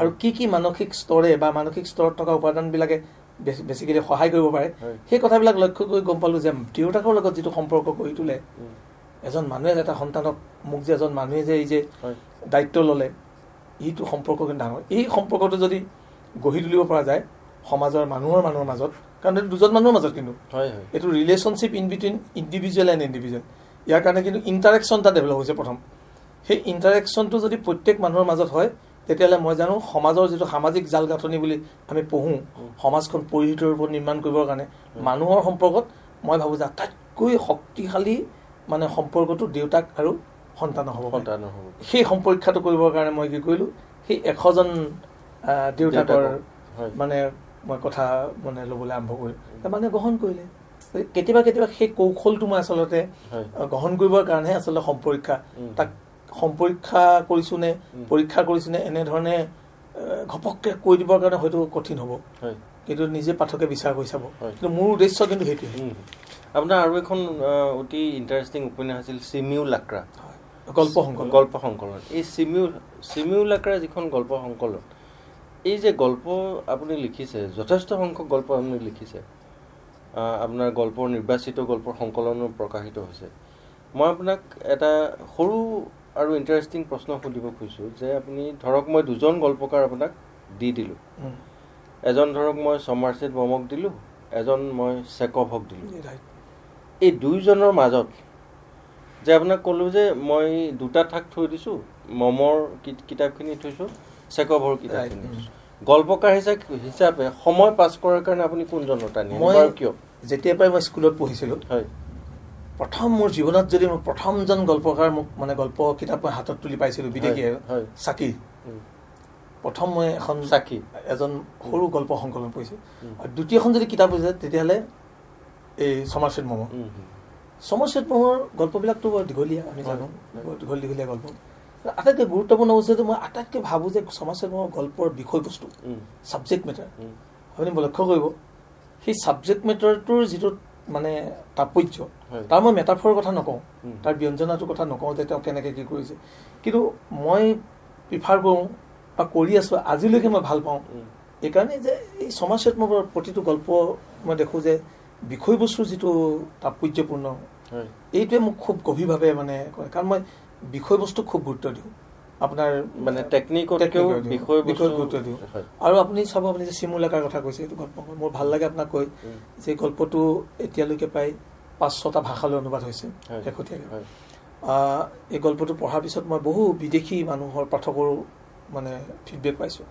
আৰু কি কি মানসিক স্তৰে বা মানসিক স্তৰত থকা উপাদানবিলাকে বেছিকেলি সহায় কৰিব পাৰে সেই কথাবিলাক লক্ষ্য কৰি গম পালোঁ যে দেউতাকৰ লগত যিটো সম্পৰ্ক গঢ়ি তোলে এজন মানুহে এটা সন্তানক মোক যে এজন মানুহে যে এই যে দায়িত্ব ল'লে এইটো সম্পৰ্ক কিন্তু ডাঙৰ এই সম্পৰ্কটো যদি গঢ়ি তুলিব পৰা যায় সমাজৰ মানুহৰ মানুহৰ মাজত কাৰণ এইটো দুজন মানুহৰ মাজত কিন্তু হয় এইটো relationship in between individual and individual ইয়াৰ কাৰণে কিন্তু ইণ্টাৰেকশ্যন এটা ডেভেলপ হৈছে প্ৰথম সেই ইণ্টাৰেকশ্যনটো যদি প্ৰত্যেক মানুহৰ মাজত হয় তেতিয়াহ'লে মই জানো সমাজৰ যিটো সামাজিক জাল গাঁথনি বুলি আমি পঢ়োঁ সমাজখন পৰিহিত ৰূপত নিৰ্মাণ কৰিবৰ কাৰণে মানুহৰ সম্পৰ্কত মই ভাবোঁ যে আটাইতকৈ শক্তিশালী মানে সম্পৰ্কটো দেউতাক আৰু সন্তানৰ হ'ব সন্তান হ'ব সেই সম্পৰীক্ষাটো কৰিবৰ কাৰণে মই কি কৰিলোঁ সেই এশজন দেউতাকৰ মানে মই কথা মানে ল'বলৈ আৰম্ভ কৰিলোঁ মানুহে গ্ৰহণ কৰিলে কেতিয়াবা কেতিয়াবা সেই কৌশলটো মই আচলতে গ্ৰহণ কৰিবৰ কাৰণেহে আচলতে সম্পৰীক্ষা তাক সম্পৰীক্ষা কৰিছোনে পৰীক্ষা নে এনেধৰণে ঘপককৈ কৈ দিবৰ কাৰণে হয়তো কঠিন হ'ব কিন্তু নিজে পাঠকে বিচাৰ কৰি চাব কিন্তু মোৰ উদ্দেশ্য কিন্তু সেইটোৱে আপোনাৰ আৰু এখন অতি ইণ্টাৰেষ্টিং উপন্যাস আছিল চিমিউ লাক্ৰা গল্প সংকলন গল্প সংকলন এই চিমিউ চিমিউ লাক্ৰা যিখন গল্প সংকলন এই যে গল্প আপুনি লিখিছে যথেষ্ট সংখ্যক গল্প আপুনি লিখিছে আপোনাৰ গল্পৰ নিৰ্বাচিত গল্পৰ সংকলনো প্ৰকাশিত হৈছে মই আপোনাক এটা সৰু আৰু ইণ্টাৰেষ্টিং প্ৰশ্ন সুধিব খুজিছোঁ যে আপুনি ধৰক মই দুজন গল্পকাৰ আপোনাক দি দিলোঁ এজন ধৰক মই চমাৰচেট বমক দিলোঁ এজন মই চেকভক দিলোঁ এই দুইজনৰ মাজত যে আপোনাক ক'লোঁ যে মই দুটা থাক থৈ দিছোঁ মমৰ কিতাপখিনি থৈছোঁ চেকবৰ কিতাপ গল্পকাৰ হিচাপে হিচাপে সময় পাছ কৰাৰ কাৰণে আপুনি কোনজনত মই কিয় যেতিয়াৰ পৰাই মই স্কুলত পঢ়িছিলোঁ হয় প্ৰথম মোৰ জীৱনত যদি মই প্ৰথমজন গল্পকাৰ মোক মানে গল্প কিতাপ মই হাতত তুলি পাইছিলোঁ বিদেশী চাকি প্ৰথম মই এখন চাকি এজন সৰু গল্প সংকলন পঢ়িছোঁ আৰু দ্বিতীয়খন যদি কিতাপ হৈছে তেতিয়াহ'লে এই সমৰচেট মমৰ সমৰচেট মমৰ গল্পবিলাকতো বৰ দীঘলীয়া আমি জানো দীঘল দীঘলীয়া গল্প আটাইতকৈ গুৰুত্বপূৰ্ণ বস্তু যে মই আটাইতকৈ ভাবোঁ যে সমাজ সেৱা গল্পৰ বিষয়বস্তু ছাবজেক্ট মেটাৰ আপুনি মই লক্ষ্য কৰিব সেই ছাবজেক্ট মেটাৰটোৰ যিটো মানে তাৎপৰ্য তাৰ মই মেটাফৰ কথা নকওঁ তাৰ ব্যঞ্জনাটোৰ কথা নকওঁ যে তেওঁ কেনেকৈ কি কৰিছে কিন্তু মই প্ৰিফাৰ কৰোঁ বা কৰি আছোঁ আজিলৈকে মই ভাল পাওঁ এইকাৰণে যে এই সমাজমকৰ প্ৰতিটো গল্প মই দেখোঁ যে বিষয়বস্তুৰ যিটো তাৎপৰ্যপূৰ্ণ এইটোৱে মোক খুব গভীৰভাৱে মানে কৰে কাৰণ মই বিষয়বস্তুক খুব গুৰুত্ব দিওঁ আপোনাৰ মানে টেকনিকতকৈও বিষয় বিষয়ত গুৰুত্ব দিওঁ আৰু আপুনি চাব আপুনি যে চিমুলেকাৰ কথা কৈছে এইটো গল্প মোৰ ভাল লাগে আপোনাক কৈ যে এই গল্পটো এতিয়ালৈকে প্ৰায় পাঁচ ছটা ভাষালৈ অনুবাদ হৈছে শেহতীয়াকৈ এই গল্পটো পঢ়াৰ পিছত মই বহু বিদেশী মানুহৰ পাঠকৰো মানে ফিডবেক পাইছোঁ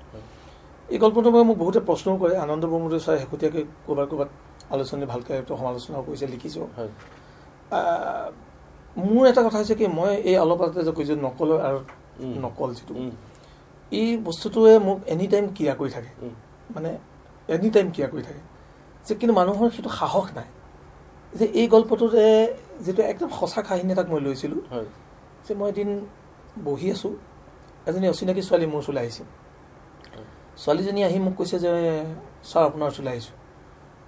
এই গল্পটো মই মোক বহুতে প্ৰশ্নও কৰে আনন্দ ব্ৰহ্মদেৱ ছাৰে শেহতীয়াকৈ ক'ৰবাত ক'ৰবাত আলোচনী ভালকৈ সমালোচনাও কৰিছে লিখিছোঁ মোৰ এটা কথা হৈছে কি মই এই অলপ আগতে যে কৈছোঁ নকল আৰু নকল যিটো এই বস্তুটোৱে মোক এনি টাইম ক্ৰিয়া কৰি থাকে মানে এনি টাইম ক্ৰিয়া কৰি থাকে যে কিন্তু মানুহৰ সেইটো সাহস নাই যে এই গল্পটোতে যিটো একদম সঁচা কাহিনী এটাক মই লৈছিলোঁ যে মই এদিন বহি আছোঁ এজনী অচিনাকি ছোৱালী মোৰ ওচৰলৈ আহিছে ছোৱালীজনী আহি মোক কৈছে যে ছাৰ আপোনাৰ ওচৰলৈ আহিছোঁ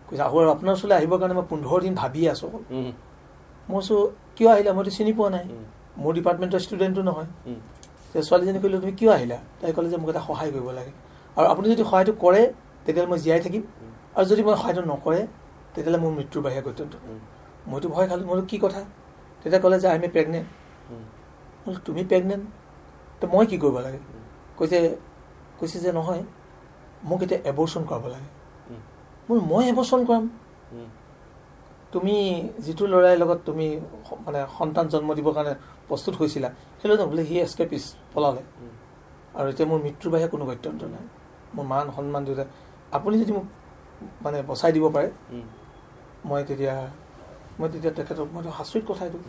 কৈছে আহোঁ আৰু আপোনাৰ ওচৰলৈ আহিবৰ কাৰণে মই পোন্ধৰ দিন ভাবিয়ে আছোঁ মই কৈছোঁ কিয় আহিলা মইতো চিনি পোৱা নাই মোৰ ডিপাৰ্টমেণ্টৰ ষ্টুডেণ্টো নহয় ছোৱালীজনী কৈ তুমি কিয় আহিলা তাই ক'লে যে মোক এটা সহায় কৰিব লাগে আৰু আপুনি যদি সহায়টো কৰে তেতিয়াহ'লে মই জীয়াই থাকিম আৰু যদি মই সহায়টো নকৰে তেতিয়াহ'লে মোৰ মৃত্যু বাহিৰে গত্যন্ত মইতো ভয় খালোঁ মই কি কথা তেতিয়া ক'লে যে আই মে প্ৰেগনেণ্ট তুমি প্ৰেগনেণ্ট তো মই কি কৰিব লাগে কৈছে কৈছে যে নহয় মোক এতিয়া এবৰ্চন কৰাব লাগে বোলো মই এবৰ্চন কৰাম তুমি যিটো ল'ৰাৰ লগত তুমি মানে সন্তান জন্ম দিবৰ কাৰণে প্ৰস্তুত হৈছিলা সেই ল'ৰাজন বোলে সি এছ কে পিছ পলালে আৰু এতিয়া মোৰ মৃত্যুৰ বাহিৰে কোনো গত্যন্তৰ নাই মোৰ মান সন্মান দুটা আপুনি যদি মোক মানে বচাই দিব পাৰে মই তেতিয়া মই তেতিয়া তেখেতক মইতো সাঁচৰিত কথা এইটো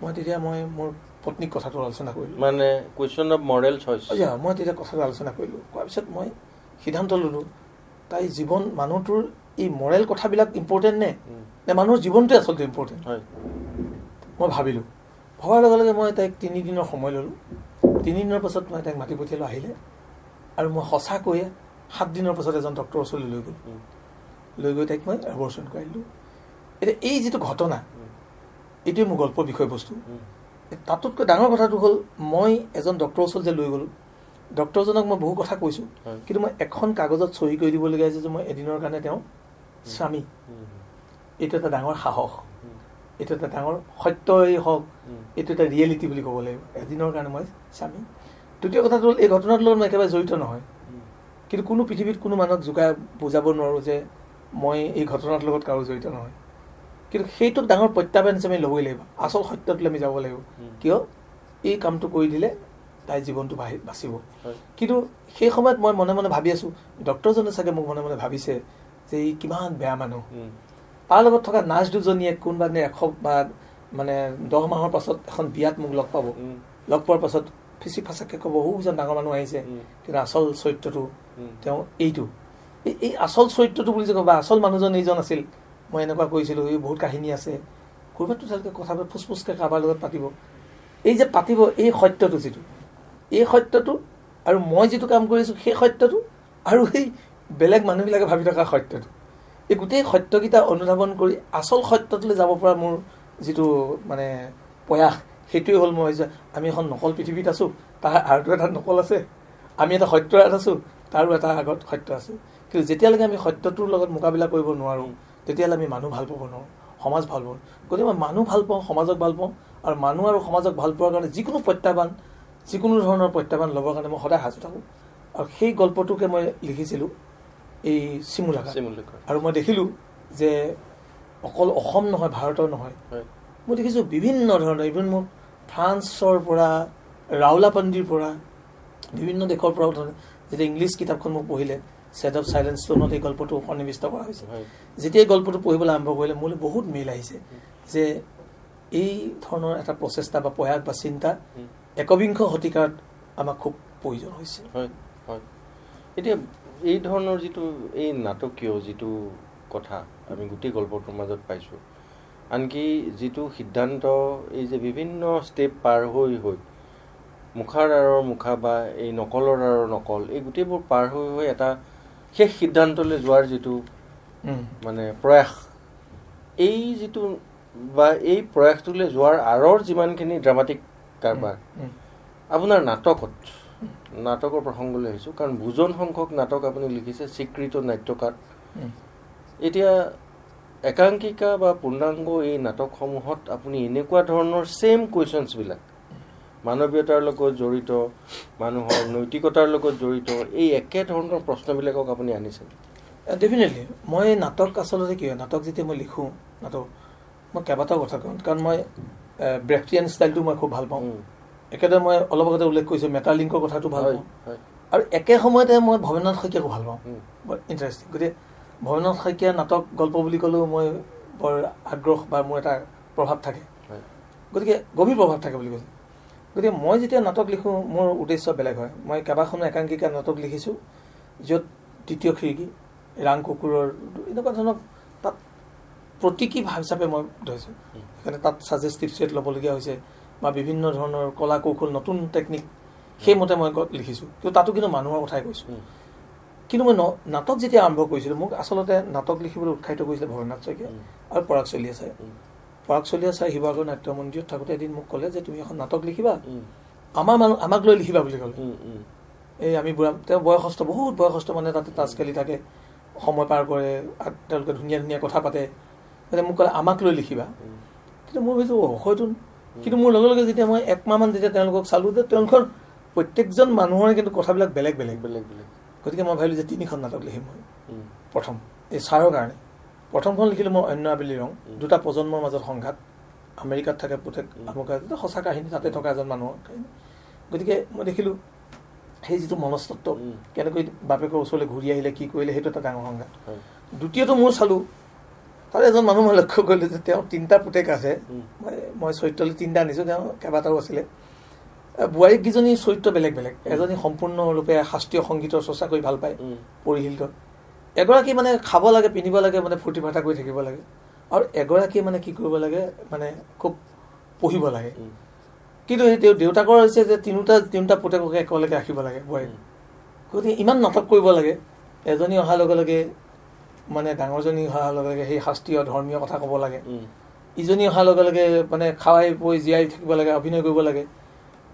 মই তেতিয়া মই মোৰ পত্নীক কথাটো আলোচনা কৰিলোঁ মানে কুৱেশ্যন অফ মডেল মই তেতিয়া কথাটো আলোচনা কৰিলোঁ কৰাৰ পিছত মই সিদ্ধান্ত ল'লোঁ তাইৰ জীৱন মানুহটোৰ এই মৰেল কথাবিলাক ইম্পৰ্টেণ্ট নে এই মানুহৰ জীৱনটোৱে আচলতে ইম্পৰ্টেণ্ট হয় মই ভাবিলোঁ ভবাৰ লগে লগে মই তাইক তিনিদিনৰ সময় ল'লোঁ তিনিদিনৰ পাছত মই তাইক মাতি পঠিয়ালোঁ আহিলে আৰু মই সঁচাকৈয়ে সাত দিনৰ পাছত এজন ডক্টৰৰ ওচৰলৈ লৈ গ'লোঁ লৈ গৈ তাইক মই এবৰ্চন কৰিলোঁ এতিয়া এই যিটো ঘটনা এইটোৱে মোৰ গল্পৰ বিষয়বস্তু তাতোতকৈ ডাঙৰ কথাটো হ'ল মই এজন ডক্টৰৰ ওচৰত যে লৈ গ'লোঁ ডক্টৰজনক মই বহু কথা কৈছোঁ কিন্তু মই এখন কাগজত চহী কৰি দিবলগীয়া হৈছে যে মই এদিনৰ কাৰণে তেওঁ স্বামী এইটো এটা ডাঙৰ সাহস এইটো এটা ডাঙৰ সত্যই হওক এইটো এটা ৰিয়েলিটি বুলি ক'ব লাগিব এদিনৰ কাৰণে মই স্বামী দ্বিতীয় কথাটো হ'ল এই ঘটনাটোৰ লগত মই একেবাৰে জড়িত নহয় কিন্তু কোনো পৃথিৱীত কোনো মানুহক যোগাৰ বুজাব নোৱাৰোঁ যে মই এই ঘটনাটোৰ লগত কাৰো জড়িত নহয় কিন্তু সেইটো ডাঙৰ প্ৰত্যাহ্বান হিচাপে আমি ল'বই লাগিব আচল সত্যটোলৈ আমি যাব লাগিব কিয় এই কামটো কৰি দিলে তাইৰ জীৱনটো বাঢ়ি বাচিব কিন্তু সেই সময়ত মই মনে মনে ভাবি আছোঁ ডক্টৰজনে চাগে মোক মনে মনে ভাবিছে যে ই কিমান বেয়া মানুহ তাৰ লগত থকা নাচ দুজনীয়ে কোনোবা দিনা এশ বা মানে দহ মাহৰ পাছত এখন বিয়াত মোক লগ পাব লগ পোৱাৰ পাছত ফিচি ফাচাকে ক'ব বহুজন ডাঙৰ মানুহ আহিছে কিন্তু আচল চৰিত্ৰটো তেওঁ এইটো এই আচল চৰিত্ৰটো বুলি যে ক'ব আচল মানুহজন এইজন আছিল মই এনেকুৱা কৰিছিলোঁ এই বহুত কাহিনী আছে ক'ৰবাতো তেওঁলোকে কথাবোৰ ফুচফুচকৈ কাৰোবাৰ লগত পাতিব এই যে পাতিব এই সত্যটো যিটো এই সত্যটো আৰু মই যিটো কাম কৰিছোঁ সেই সত্যটো আৰু সেই বেলেগ মানুহবিলাকে ভাবি থকা সত্যটো এই গোটেই সত্যকেইটা অনুধাৱন কৰি আচল সত্যটোলৈ যাব পৰা মোৰ যিটো মানে প্ৰয়াস সেইটোৱে হ'ল মই যে আমি এখন নকল পৃথিৱীত আছোঁ তাৰ আৰুটো এটা নকল আছে আমি এটা সত্য ইয়াত আছোঁ তাৰো এটা আগত সত্য আছে কিন্তু যেতিয়ালৈকে আমি সত্যটোৰ লগত মোকাবিলা কৰিব নোৱাৰোঁ তেতিয়াহ'লে আমি মানুহ ভাল পাব নোৱাৰোঁ সমাজ ভাল পাওঁ গতিকে মই মানুহ ভাল পাওঁ সমাজক ভাল পাওঁ আৰু মানুহ আৰু সমাজক ভাল পোৱাৰ কাৰণে যিকোনো প্ৰত্যাহ্বান যিকোনো ধৰণৰ প্ৰত্যাহ্বান ল'বৰ কাৰণে মই সদায় সাজু থাকোঁ আৰু সেই গল্পটোকে মই লিখিছিলোঁ এই চিমুল চিমুলাকা আৰু মই দেখিলোঁ যে অকল অসম নহয় ভাৰতৰ নহয় মই দেখিছোঁ বিভিন্ন ধৰণৰ ইভেন মোক ফ্ৰান্সৰ পৰা ৰাওলাপাণ্ডিৰ পৰা বিভিন্ন দেশৰ পৰাও ধৰণে যেতিয়া ইংলিছ কিতাপখন মোক পঢ়িলে ছেট অফ চাইলেঞ্চ ষ্ট'নত এই গল্পটো সন্নিৱিষ্ট কৰা হৈছে যেতিয়া এই গল্পটো পঢ়িবলৈ আৰম্ভ কৰিলে মোলৈ বহুত মিল আহিছে যে এই ধৰণৰ এটা প্ৰচেষ্টা বা প্ৰয়াস বা চিন্তা একবিংশ শতিকাত আমাক খুব প্ৰয়োজন হৈছে হয় হয় এতিয়া এই ধৰণৰ যিটো এই নাটকীয় যিটো কথা আমি গোটেই গল্পটোৰ মাজত পাইছোঁ আনকি যিটো সিদ্ধান্ত এই যে বিভিন্ন ষ্টেপ পাৰ হৈ হৈ মুখাৰ আঁৰৰ মুখা বা এই নকলৰ আঁৰৰ নকল এই গোটেইবোৰ পাৰ হৈ হৈ এটা শেষ সিদ্ধান্তলৈ যোৱাৰ যিটো মানে প্ৰয়াস এই যিটো বা এই প্ৰয়াসটোলৈ যোৱাৰ আঁৰৰ যিমানখিনি ড্ৰামাটিক কাৰবাৰ আপোনাৰ নাটকত নাটকৰ প্ৰসংগলৈ আহিছোঁ কাৰণ ভোজন সংখ্যক নাটক আপুনি লিখিছে স্বীকৃত নাট্যকাৰ এতিয়া একাংকিকা বা পূৰ্ণাংগ এই নাটকসমূহত আপুনি এনেকুৱা ধৰণৰ ছেম কুৱেশ্যনছবিলাক মানৱীয়তাৰ লগত জড়িত মানুহৰ নৈতিকতাৰ লগত জড়িত এই একে ধৰণৰ প্ৰশ্নবিলাকক আপুনি আনিছে ডেফিনেটলি মই নাটক আচলতে কি হয় নাটক যেতিয়া মই লিখোঁ নাটক মই কেইবাটাও কথা কওঁ কাৰণ মই ব্ৰেফটিয়ান ষ্টাইলটো মই খুব ভাল পাওঁ একেদৰে মই অলপ আগতে উল্লেখ কৰিছোঁ মেটা লিংকৰ কথাটো ভাল পাওঁ আৰু একে সময়তে মই ভৱেন্দ্ৰনাথ শইকীয়াকো ভাল পাওঁ বৰ ইণ্টাৰেষ্টিং গতিকে ভৱেন্দ্ৰনাথ শইকীয়া নাটক গল্প বুলি ক'লেও মই বৰ আগ্ৰহ বা মোৰ এটা প্ৰভাৱ থাকে গতিকে গভীৰ প্ৰভাৱ থাকে বুলি কৈছে গতিকে মই যেতিয়া নাটক লিখোঁ মোৰ উদ্দেশ্য বেলেগ হয় মই কেইবাখনো একাংকিকা নাটক লিখিছোঁ য'ত তৃতীয় খিৰিকী ৰাং কুকুৰৰ এনেকুৱা ধৰণৰ তাত প্ৰতীকী ভাৱ হিচাপে মই ধৰিছোঁ সেইকাৰণে তাত চাজেষ্টিভ ষ্টেট ল'বলগীয়া হৈছে বা বিভিন্ন ধৰণৰ কলা কৌশল নতুন টেকনিক সেইমতে মই লিখিছোঁ কিন্তু তাতো কিন্তু মানুহৰ কথাই কৈছোঁ কিন্তু মই নাটক যেতিয়া আৰম্ভ কৰিছিলোঁ মোক আচলতে নাটক লিখিবলৈ উৎসাহিত কৰিছিলে ভৱেনাথ শইকীয়া আৰু পৰাগ চলিয়া চাই পৰাগ চলিয়া চাই শিৱসাগৰ নাট্য মন্দিৰত থাকোঁতে এদিন মোক ক'লে যে তুমি এখন নাটক লিখিবা আমাৰ মানুহ আমাক লৈ লিখিবা বুলি ক'লে এই আমি বুঢ়া তেওঁ বয়সস্থ বহুত বয়সস্থ মানে তাতে তাচ খেলি থাকে সময় পাৰ কৰে তেওঁলোকে ধুনীয়া ধুনীয়া কথা পাতে মোক ক'লে আমাক লৈ লিখিবা তেতিয়া মোৰ ভাবিছোঁ হয়তো কিন্তু মোৰ লগে লগে যেতিয়া মই একমাহমান যেতিয়া তেওঁলোকক চালোঁ যে তেওঁলোকৰ প্ৰত্যেকজন মানুহৰে কিন্তু কথাবিলাক বেলেগ বেলেগ বেলেগ বেলেগ গতিকে মই ভাবিলোঁ যে তিনিখন নাটক লিখিম মই প্ৰথম এই ছাৰৰ কাৰণে প্ৰথমখন লিখিলোঁ মই অন্য আবেলি ৰং দুটা প্ৰজন্মৰ মাজত সংঘাত আমেৰিকাত থাকে পুতেক আমাৰ সঁচা কাহিনী তাতে থকা এজন মানুহৰ কাহিনী গতিকে মই দেখিলোঁ সেই যিটো মনস্তত্ব কেনেকৈ বাপেকৰ ওচৰলৈ ঘূৰি আহিলে কি কৰিলে সেইটো এটা ডাঙৰ সংঘাত দ্বিতীয়টো মোৰ চালোঁ তাৰ এজন মানুহ মই লক্ষ্য কৰিলোঁ যে তেওঁ তিনিটা পুতেক আছে মই চৰিত্ৰলৈ তিনিটা আনিছোঁ তেওঁ কেইবাটাও আছিলে বোৱাৰীকেইজনী চৰিত্ৰ বেলেগ বেলেগ এজনী সম্পূৰ্ণৰূপে শাস্ত্ৰীয় সংগীতৰ চৰ্চা কৰি ভাল পায় পৰিশীলিত এগৰাকী মানে খাব লাগে পিন্ধিব লাগে মানে ফূৰ্তি ফাৰ্তা কৰি থাকিব লাগে আৰু এগৰাকীয়ে মানে কি কৰিব লাগে মানে খুব পঢ়িব লাগে কিন্তু সেই তেওঁ দেউতাকৰ হৈছে যে তিনিওটা তিনিটা পুতেককে একেলগে ৰাখিব লাগে বোৱাৰীক গতিকে ইমান নাটক কৰিব লাগে এজনী অহাৰ লগে লগে মানে ডাঙৰজনী অহাৰ লগে লগে সেই শাস্ত্ৰীয় ধৰ্মীয় কথা ক'ব লাগে ইজনী অহাৰ লগে লগে মানে খাই বৈ জীয়াই থাকিব লাগে অভিনয় কৰিব লাগে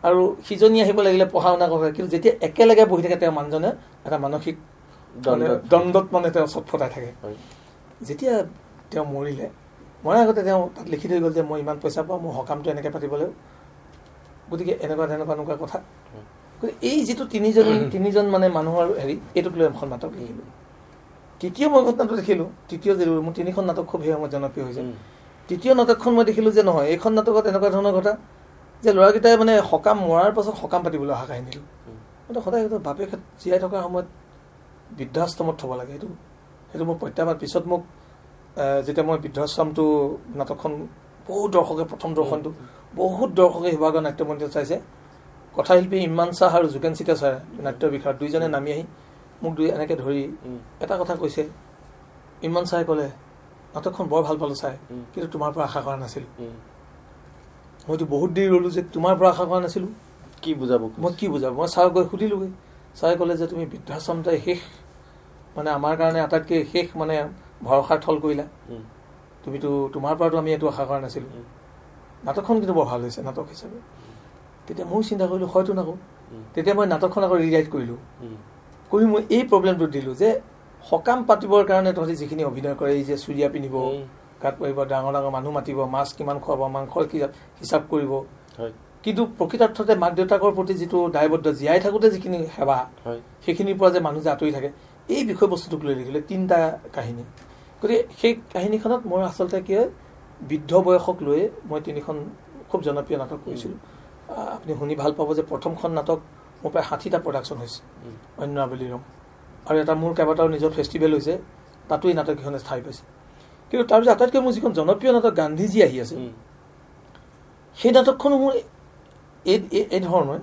আৰু সিজনী আহিব লাগিলে পঢ়া শুনা কৰিব কিন্তু যেতিয়া একেলগে বহি থাকে তেওঁ মানুহজনে এটা মানসিক দণ্ডত মানে তেওঁ চটফটাই থাকে যেতিয়া তেওঁ মৰিলে মৰাৰ আগতে তেওঁ তাত লিখি থৈ গ'ল যে মই ইমান পইচা পাওঁ মোৰ সকামটো এনেকৈ পাতিবলৈ গতিকে এনেকুৱা তেনেকুৱা এনেকুৱা কথা গতিকে এই যিটো তিনিজন তিনিজন মানে মানুহৰ হেৰি এইটোক লৈ এখন নাটক লিখিলোঁ তৃতীয় মই ঘটনাটো দেখিলোঁ তৃতীয় জৰুৰী মোৰ তিনিখন নাটক খুব সেই সময়ত জনপ্ৰিয় হৈছে তৃতীয় নাটকখন মই দেখিলোঁ যে নহয় এইখন নাটকত এনেকুৱা ধৰণৰ কথা যে ল'ৰাকেইটাই মানে সকাম মৰাৰ পাছত সকাম পাতিবলৈ অহা কাহিনীটো মইতো সদায় বাপেক জীয়াই থকাৰ সময়ত বৃদ্ধাশ্ৰমত থ'ব লাগে সেইটো সেইটো মোৰ প্ৰত্যাহ্বান পিছত মোক যেতিয়া মই বৃদ্ধাশ্ৰমটো নাটকখন বহুত দৰ্শকে প্ৰথম দৰ্শনটো বহুত দৰ্শকে শিৱসাগৰ নাট্যমন্দিৰত চাইছে কথাশিল্পী ইমান চাহ আৰু যোগেন চিতা চাৰ নাট্য বিষয়ত দুইজনে নামি আহি মোক দুই এনেকে ধৰি এটা কথা কৈছে ইমান চাই ক'লে নাটকখন বৰ ভাল পালোঁ চাই কিন্তু তোমাৰ পৰা আশা কৰা নাছিলোঁ মইতো বহুত দেৰি ৰ'লোঁ যে তোমাৰ পৰা আশা কৰা নাছিলোঁ কি বুজাব মই কি বুজাব মই ছাৰক গৈ সুধিলোঁগৈ ছাৰে ক'লে যে তুমি বৃদ্ধাশ্ৰমটাই শেষ মানে আমাৰ কাৰণে আটাইতকৈ শেষ মানে ভৰসাৰ থল কৰিলা তুমিতো তোমাৰ পৰাতো আমি এইটো আশা কৰা নাছিলোঁ নাটকখন কিন্তু বৰ ভাল হৈছে নাটক হিচাপে তেতিয়া ময়ো চিন্তা কৰিলোঁ হয়তো নাকো তেতিয়া মই নাটকখন আকৌ ৰিৰাইট কৰিলোঁ কৰি মই এই প্ৰব্লেমটো দিলোঁ যে সকাম পাতিবৰ কাৰণে তহঁতি যিখিনি অভিনয় কৰে এই যে চুৰিয়া পিন্ধিব গাত পৰিব ডাঙৰ ডাঙৰ মানুহ মাতিব মাছ কিমান খুৱাব মাংস হিচাপ কৰিব কিন্তু প্ৰকৃতাৰ্থতে মাক দেউতাকৰ প্ৰতি যিটো দায়বদ্ধ জীয়াই থাকোঁতে যিখিনি সেৱা সেইখিনিৰ পৰা যে মানুহ যে আঁতৰি থাকে এই বিষয়বস্তুটোক লৈ লাগিলে তিনিটা কাহিনী গতিকে সেই কাহিনীখনত মই আচলতে কি হয় বৃদ্ধ বয়সক লৈয়ে মই তিনিখন খুব জনপ্ৰিয় নাটক কৰিছিলোঁ আপুনি শুনি ভাল পাব যে প্ৰথমখন নাটক মোৰ প্ৰায় ষাঠিটা প্ৰডাকশ্যন হৈছে অন্য আবেলি ৰং আৰু এটা মোৰ কেইবাটাও নিজৰ ফেষ্টিভেল হৈছে তাতো এই নাটককেইখনে ঠাই পাইছে কিন্তু তাৰপিছত আটাইতকৈ মোৰ যিখন জনপ্ৰিয় নাটক গান্ধীজী আহি আছে সেই নাটকখনো মোৰ এই ধৰণৰ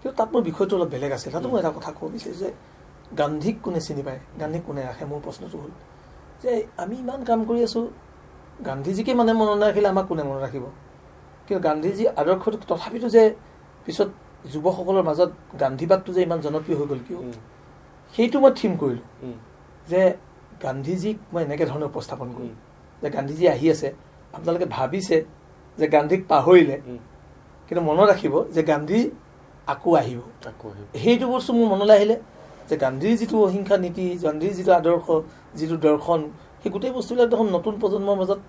কিন্তু তাত মোৰ বিষয়টো অলপ বেলেগ আছিল তাতো মই এটা কথা ক'ব বিচাৰিছোঁ যে গান্ধীক কোনে চিনি পায় গান্ধীক কোনে ৰাখে মোৰ প্ৰশ্নটো হ'ল যে আমি ইমান কাম কৰি আছোঁ গান্ধীজীকে মানে মনত ৰাখিলে আমাক কোনে মনত ৰাখিব কিন্তু গান্ধীজী আদৰ্শটো তথাপিতো যে পিছত যুৱকসকলৰ মাজত গান্ধীবাদটো যে ইমান জনপ্ৰিয় হৈ গ'ল কিয় সেইটো মই থিম কৰিলোঁ যে গান্ধীজীক মই এনেকৈ ধৰণে উপস্থাপন কৰিম যে গান্ধীজী আহি আছে আপোনালোকে ভাবিছে যে গান্ধীক পাহৰিলে কিন্তু মনত ৰাখিব যে গান্ধী আকৌ আহিব সেইটো বস্তু মোৰ মনলৈ আহিলে যে গান্ধীৰ যিটো অহিংসা নীতি গান্ধীৰ যিটো আদৰ্শ যিটো দৰ্শন সেই গোটেই বস্তুবিলাক দেখোন নতুন প্ৰজন্মৰ মাজত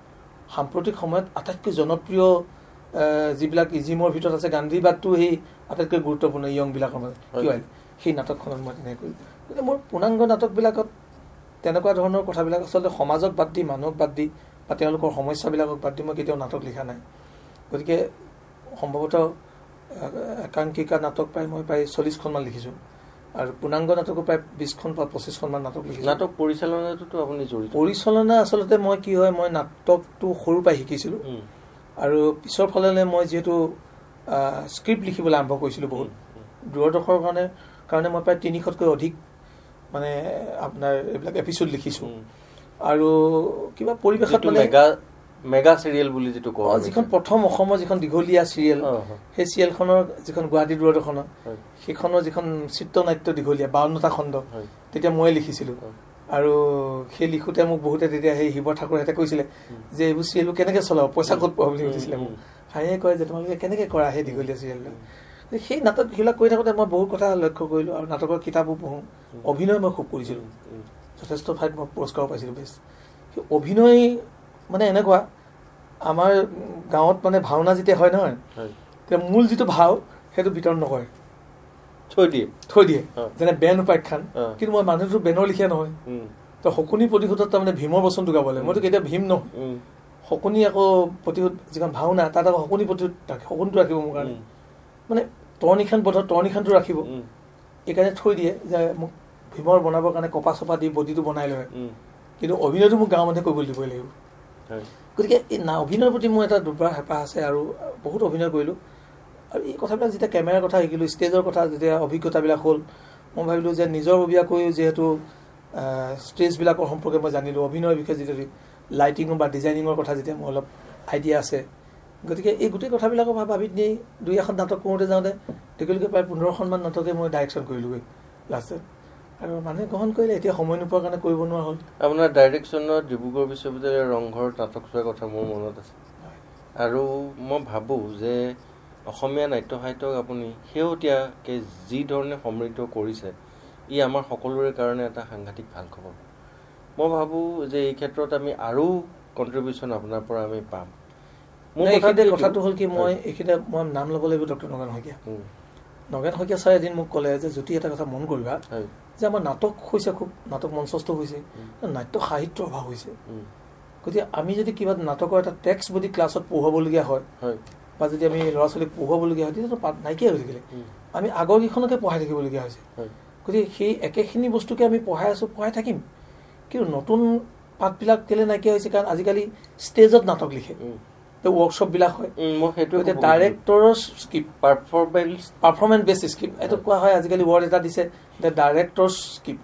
সাম্প্ৰতিক সময়ত আটাইতকৈ জনপ্ৰিয় যিবিলাক ইজিমৰ ভিতৰত আছে গান্ধীবাদটো সেই আটাইতকৈ গুৰুত্বপূৰ্ণ ইয়ংবিলাকৰ মাজত কিয় আহিল সেই নাটকখনত মই তেনেকৈ গতিকে মোৰ পূৰ্ণাংগ নাটকবিলাকত তেনেকুৱা ধৰণৰ কথাবিলাক আচলতে সমাজক বাদ দি মানুহক বাদ দি বা তেওঁলোকৰ সমস্যাবিলাকক বাদ দি মই কেতিয়াও নাটক লিখা নাই গতিকে সম্ভৱতঃ একাংকিকা নাটক প্ৰায় মই প্ৰায় চল্লিছখনমান লিখিছোঁ আৰু পূৰ্ণাংগ নাটকো প্ৰায় বিছখন বা পঁচিছখনমান নাটক লিখিছোঁ নাটক পৰিচালনাটোতো আপুনি জড়িত পৰিচালনা আচলতে মই কি হয় মই নাটকটো সৰুৰ পৰাই শিকিছিলোঁ আৰু পিছৰ ফাললৈ মই যিহেতু স্ক্ৰিপ্ট লিখিবলৈ আৰম্ভ কৰিছিলোঁ বহুত দূৰদৰ্শনৰ কাৰণে কাৰণে মই প্ৰায় তিনিশতকৈ অধিক মানে আপোনাৰ এইবিলাক এপিচ'ড লিখিছোঁ আৰু কিবা পৰিৱেশত মেগা চিৰিয়েল বুলি যিটো কওঁ যিখন প্ৰথম অসমৰ যিখন দীঘলীয়া চিৰিয়েল সেই চিৰিয়েলখনৰ যিখন গুৱাহাটী দূৰদৰ্শনৰ সেইখনৰ যিখন চিত্ৰনাট্য দীঘলীয়া বাৱন্নটা খণ্ড তেতিয়া ময়ে লিখিছিলোঁ আৰু সেই লিখোঁতে মোক বহুতে তেতিয়া সেই শিৱ ঠাকুৰহঁতে কৈছিলে যে এইবোৰ চিৰিয়েলো কেনেকৈ চলাব পইচা ক'ত পোৱা বুলি সুধিছিলে মোক হায়ে কয় যে তোমালোকে কেনেকৈ কৰা সেই দীঘলীয়া চিৰিয়েলটো সেই নাটক সেইবিলাক কৰি থাকোঁতে মই বহুত কথা লক্ষ্য কৰিলোঁ আৰু নাটকৰ কিতাপো পঢ়োঁ অভিনয় মই খুব কৰিছিলোঁ যথেষ্ট ঠাইত মই পুৰস্কাৰো পাইছিলোঁ বেষ্ট সেই অভিনয় মানে এনেকুৱা আমাৰ গাঁৱত মানে ভাওনা যেতিয়া হয় নহয় তেতিয়া মূল যিটো ভাও সেইটো বিতৰণ নকৰে থৈ দিয়ে থৈ দিয়ে যেনে বেন উপাখ্যান কিন্তু মই মানুহটো বেনৰ লিখীয়া নহয় তো শকুনি প্ৰতিশোধত তাৰমানে ভীমৰ বচনটো গাব লাগে মইতো কেতিয়া ভীম নহয় শকুনি আকৌ প্ৰতিশোধ যিখন ভাওনা তাত আকৌ শকুনি প্ৰতিশোধ থাকে শকুনিটো ৰাখিব মোৰ কাৰণে মানে তৰণিখান বধৰ তৰণিখানটো ৰাখিব এইকাৰণে থৈ দিয়ে যে মোক ভীমৰ বনাবৰ কাৰণে কপা চপা দি বডিটো বনাই লয় কিন্তু অভিনয়টো মোক গাঁৱৰ মানুহে কৰিবলৈ দিবই লাগিব গতিকে এই অভিনয়ৰ প্ৰতি মোৰ এটা দুৰ্বাৰ হেঁপাহ আছে আৰু বহুত অভিনয় কৰিলোঁ আৰু এই কথাবিলাক যেতিয়া কেমেৰাৰ কথা শিকিলোঁ ষ্টেজৰ কথা যেতিয়া অভিজ্ঞতাবিলাক হ'ল মই ভাবিলোঁ যে নিজৰ নিজৰববীয়াকৈও যিহেতু ষ্টেজবিলাকৰ সম্পৰ্কে মই জানিলোঁ অভিনয়ৰ বিষয়ে যিটো লাইটিঙৰ বা ডিজাইনিঙৰ কথা যেতিয়া মোৰ অলপ আইডিয়া আছে গতিকে এই গোটেই কথাবিলাকৰ ভাবি নি দুই এখন নাটক কৰোঁতে যাওঁতে তেওঁলোকে প্ৰায় পোন্ধৰখনমান নাটকে মই ডাইৰেকশ্যন কৰিলোঁগৈ লাষ্টত আৰু মানুহে গ্ৰহণ কৰিলে এতিয়া সময় নোপোৱাৰ কাৰণে কৰিব নোৱাৰা হ'ল আপোনাৰ ডাইৰেকশ্যনৰ ডিব্ৰুগড় বিশ্ববিদ্যালয়ৰ ৰংঘৰ নাটক চোৱাৰ কথা মোৰ মনত আছে আৰু মই ভাবোঁ যে অসমীয়া নাট্য সাহিত্যক আপুনি শেহতীয়াকৈ যিধৰণে সমৃদ্ধ কৰিছে ই আমাৰ সকলোৰে কাৰণে এটা সাংঘাতিক ভাল খবৰ মই ভাবোঁ যে এই ক্ষেত্ৰত আমি আৰু কণ্ট্ৰিবিউশ্যন আপোনাৰ পৰা আমি পাম মোৰ কথাটো হ'ল কি মই এইখিনি মই নাম ল'ব লাগিব ডক্টৰ নগেন শইকীয়া নগেন শইকীয়া ছাৰে এদিন মোক ক'লে যে জ্যোতি এটা কথা মন কৰিবা যে আমাৰ নাটক হৈছে খুব নাটক মঞ্চস্থ হৈছে নাট্য সাহিত্যৰ অভাৱ হৈছে গতিকে আমি যদি কিবা নাটকৰ এটা টেক্স বুলি ক্লাছত পঢ়ুৱাবলগীয়া হয় বা যদি আমি ল'ৰা ছোৱালীক পঢ়োৱাবলগীয়া হয় তেতিয়াতো পাত নাইকিয়া হৈ থাকিলে আমি আগৰ কেইখনকে পঢ়াই থাকিবলগীয়া হৈছে গতিকে সেই একেখিনি বস্তুকে আমি পঢ়াই আছোঁ পঢ়াই থাকিম কিন্তু নতুন পাতবিলাক কেলে নাইকিয়া হৈছে কাৰণ আজিকালি ষ্টেজত নাটক লিখে ৱৰ্কশ্বপবিলাক হয় সেইটো ডাইৰেক্টৰৰ স্কিপ পাৰফৰ্মেঞ্চ পাৰফৰ্মেঞ্চ বেছ স্কিপ এইটো কোৱা হয় আজিকালি ৱৰ্ড এটা দিছে যে ডাইৰেক্টৰ স্কিপ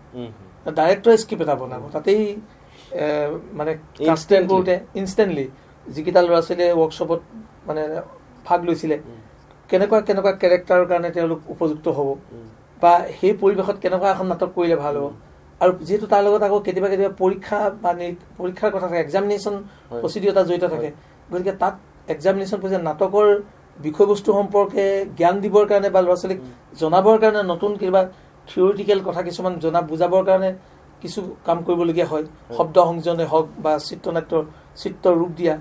ডাইৰেক্টৰ স্কিপ এটা বনাব তাতেই মানে ইনষ্টেণ্ট কৰোঁতে ইনষ্টেণ্টলি যিকেইটা ল'ৰা ছোৱালীয়ে ৱৰ্কশ্বপত মানে ভাগ লৈছিলে কেনেকুৱা কেনেকুৱা কেৰেক্টাৰৰ কাৰণে তেওঁলোক উপযুক্ত হ'ব বা সেই পৰিৱেশত কেনেকুৱা এখন নাটক কৰিলে ভাল হ'ব আৰু যিহেতু তাৰ লগত আকৌ কেতিয়াবা কেতিয়াবা পৰীক্ষা বা পৰীক্ষাৰ কথা থাকে এক্সামিনেশ্যন প্ৰচিডিঅ' এটা জড়িত থাকে গতিকে তাত এক্সামিনেশ্যন প্ৰচিডিঅ' নাটকৰ বিষয়বস্তু সম্পৰ্কে জ্ঞান দিবৰ কাৰণে বা ল'ৰা ছোৱালীক জনাবৰ কাৰণে নতুন কিবা থিয়ৰিটিকেল কথা কিছুমান জনা বুজাবৰ কাৰণে কিছু কাম কৰিবলগীয়া হয় শব্দ সংযোজনে হওক বা চিত্ৰনাট্য চিত্ৰ ৰূপ দিয়া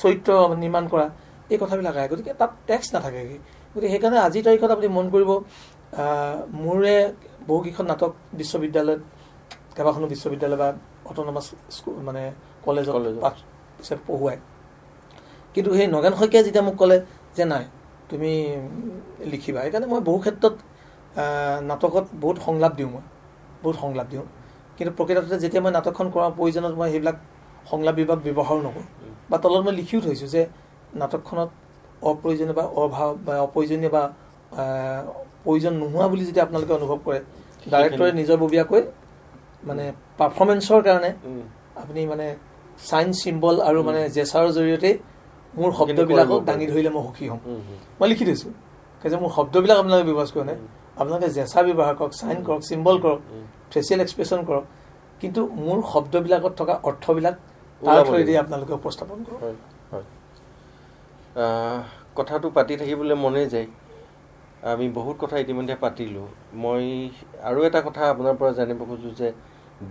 চৰিত্ৰ নিৰ্মাণ কৰা এই কথাবিলাক আহে গতিকে তাত টেক্স নাথাকেগৈ গতিকে সেইকাৰণে আজিৰ তাৰিখত আপুনি মন কৰিব মোৰে বহুকেইখন নাটক বিশ্ববিদ্যালয়ত কেইবাখনো বিশ্ববিদ্যালয় বা অট'নমাছ স্কুল মানে কলেজ কলেজ পাঠ পিছে পঢ়ুৱাই কিন্তু সেই নগেন শইকীয়াই যেতিয়া মোক ক'লে যে নাই তুমি লিখিবা সেইকাৰণে মই বহু ক্ষেত্ৰত নাটকত বহুত সংলাপ দিওঁ মই বহুত সংলাপ দিওঁ কিন্তু প্ৰকৃততে যেতিয়া মই নাটকখন কৰাৰ প্ৰয়োজনত মই সেইবিলাক সংলাপ বিভাগ ব্যৱহাৰো নকৰোঁ বা তলত মই লিখিও থৈছোঁ যে নাটকখনত অপ্ৰয়োজনীয় বা অভাৱ বা অপ্ৰয়োজনীয় বা প্ৰয়োজন নোহোৱা বুলি যদি আপোনালোকে অনুভৱ কৰে ডাইৰেক্টৰে নিজৰ ববীয়াকৈ মানে পাৰফৰ্মেঞ্চৰ কাৰণে আপুনি মানে চাইন চিম্বল আৰু মানে জেচাৰৰ জৰিয়তে মোৰ শব্দবিলাকক দাঙি ধৰিলে মই সুখী হ'ম মই লিখি থৈছোঁ কাৰণ মোৰ শব্দবিলাক আপোনালোকে ব্যৱহাৰ কৰা নাই আপোনালোকে জেচা ব্যৱহাৰ কৰক চাইন কৰক চিম্বল কৰক ফেচিয়েল এক্সপ্ৰেশ্যন কৰক কিন্তু মোৰ শব্দবিলাকত থকা অৰ্থবিলাক তাৰ থৈ আপোনালোকে উপস্থাপন কৰক কথাটো পাতি থাকিবলৈ মনে যায় আমি বহুত কথা ইতিমধ্যে পাতিলোঁ মই আৰু এটা কথা আপোনাৰ পৰা জানিব খোজোঁ যে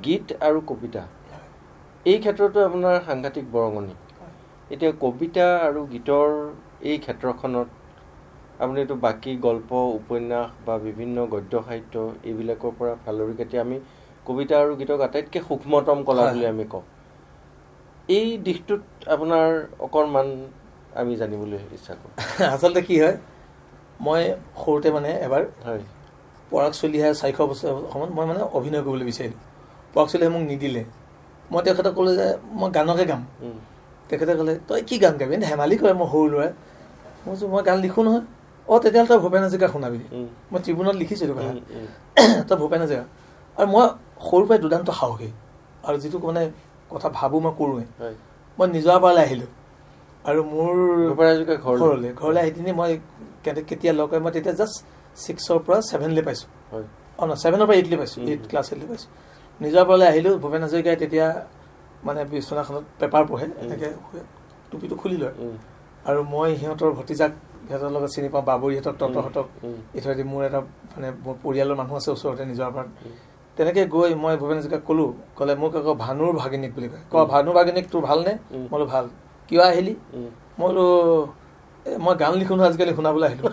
গীত আৰু কবিতা এই ক্ষেত্ৰতো আপোনাৰ সাংঘাতিক বৰঙণি এতিয়া কবিতা আৰু গীতৰ এই ক্ষেত্ৰখনত আপুনিতো বাকী গল্প উপন্যাস বা বিভিন্ন গদ্য সাহিত্য এইবিলাকৰ পৰা ফালৰি কাটি আমি কবিতা আৰু গীতক আটাইতকৈ সূক্ষ্মতম কলা বুলি আমি কওঁ এই দিশটোত আপোনাৰ অকণমান আমি জানিবলৈ ইচ্ছা কৰোঁ আচলতে কি হয় মই সৰুতে মানে এবাৰ হয় পৰাগ চলিহাই চাৰিশ বছৰ সময়ত মই মানে অভিনয় কৰিবলৈ বিচাৰিলোঁ পৰাগ চলিহাই মোক নিদিলে মই তেখেতক ক'লোঁ যে মই গানকে গাম তেখেতে ক'লে তই কি গান গাবি ধেমালি কৰে মই সৰু ল'ৰাই মই কৈছোঁ মই গান লিখোঁ নহয় অঁ তেতিয়াহ'লে তই ভূপেন হাজৰিকা শুনাবি মই ট্ৰিবিউনত লিখিছিলোঁ কথা তই ভূপেন হাজৰিকা আৰু মই সৰুৰ পৰাই দুৰ্দান্ত সাহসী আৰু যিটো মানে কথা ভাবোঁ মই কৰোঁৱেই মই নিজৰ পৰালৈ আহিলোঁ আৰু মোৰ ঘৰলৈ ঘৰলৈ আহি পিনি মই কেতিয়া লগ হয় মই তেতিয়া জাষ্ট ছিক্সৰ পৰা ছেভেনলৈ পাইছোঁ অঁ ন ছেভেনৰ পৰা এইটলৈ পাইছোঁ এইট ক্লাছ এইটলৈ পাইছোঁ নিজৰ পৰালৈ আহিলোঁ ভূপেন হাজৰিকাই তেতিয়া মানে বিচনাখনত পেপাৰ পঢ়ে এনেকৈ টুপিটো খুলি লয় আৰু মই সিহঁতৰ ভতিজাক সিহঁতৰ লগত চিনি পাওঁ বাবৰীহঁতক তঁতহঁতক ইথৰে মোৰ এটা মানে মোৰ পৰিয়ালৰ মানুহ আছে ওচৰতে নিজৰ পৰা তেনেকৈ গৈ মই ভূপেন হাজৰিকাক ক'লো ক'লে মোক আকৌ ভানুৰ ভাগিনীক বুলি কয় ক ভানুৰ ভাগিনীক তোৰ ভালনে মই বোলো ভাল কিয় আহিলি মই বোলো মই গান লিখো নহয় আজিকালি শুনাবলৈ আহিলো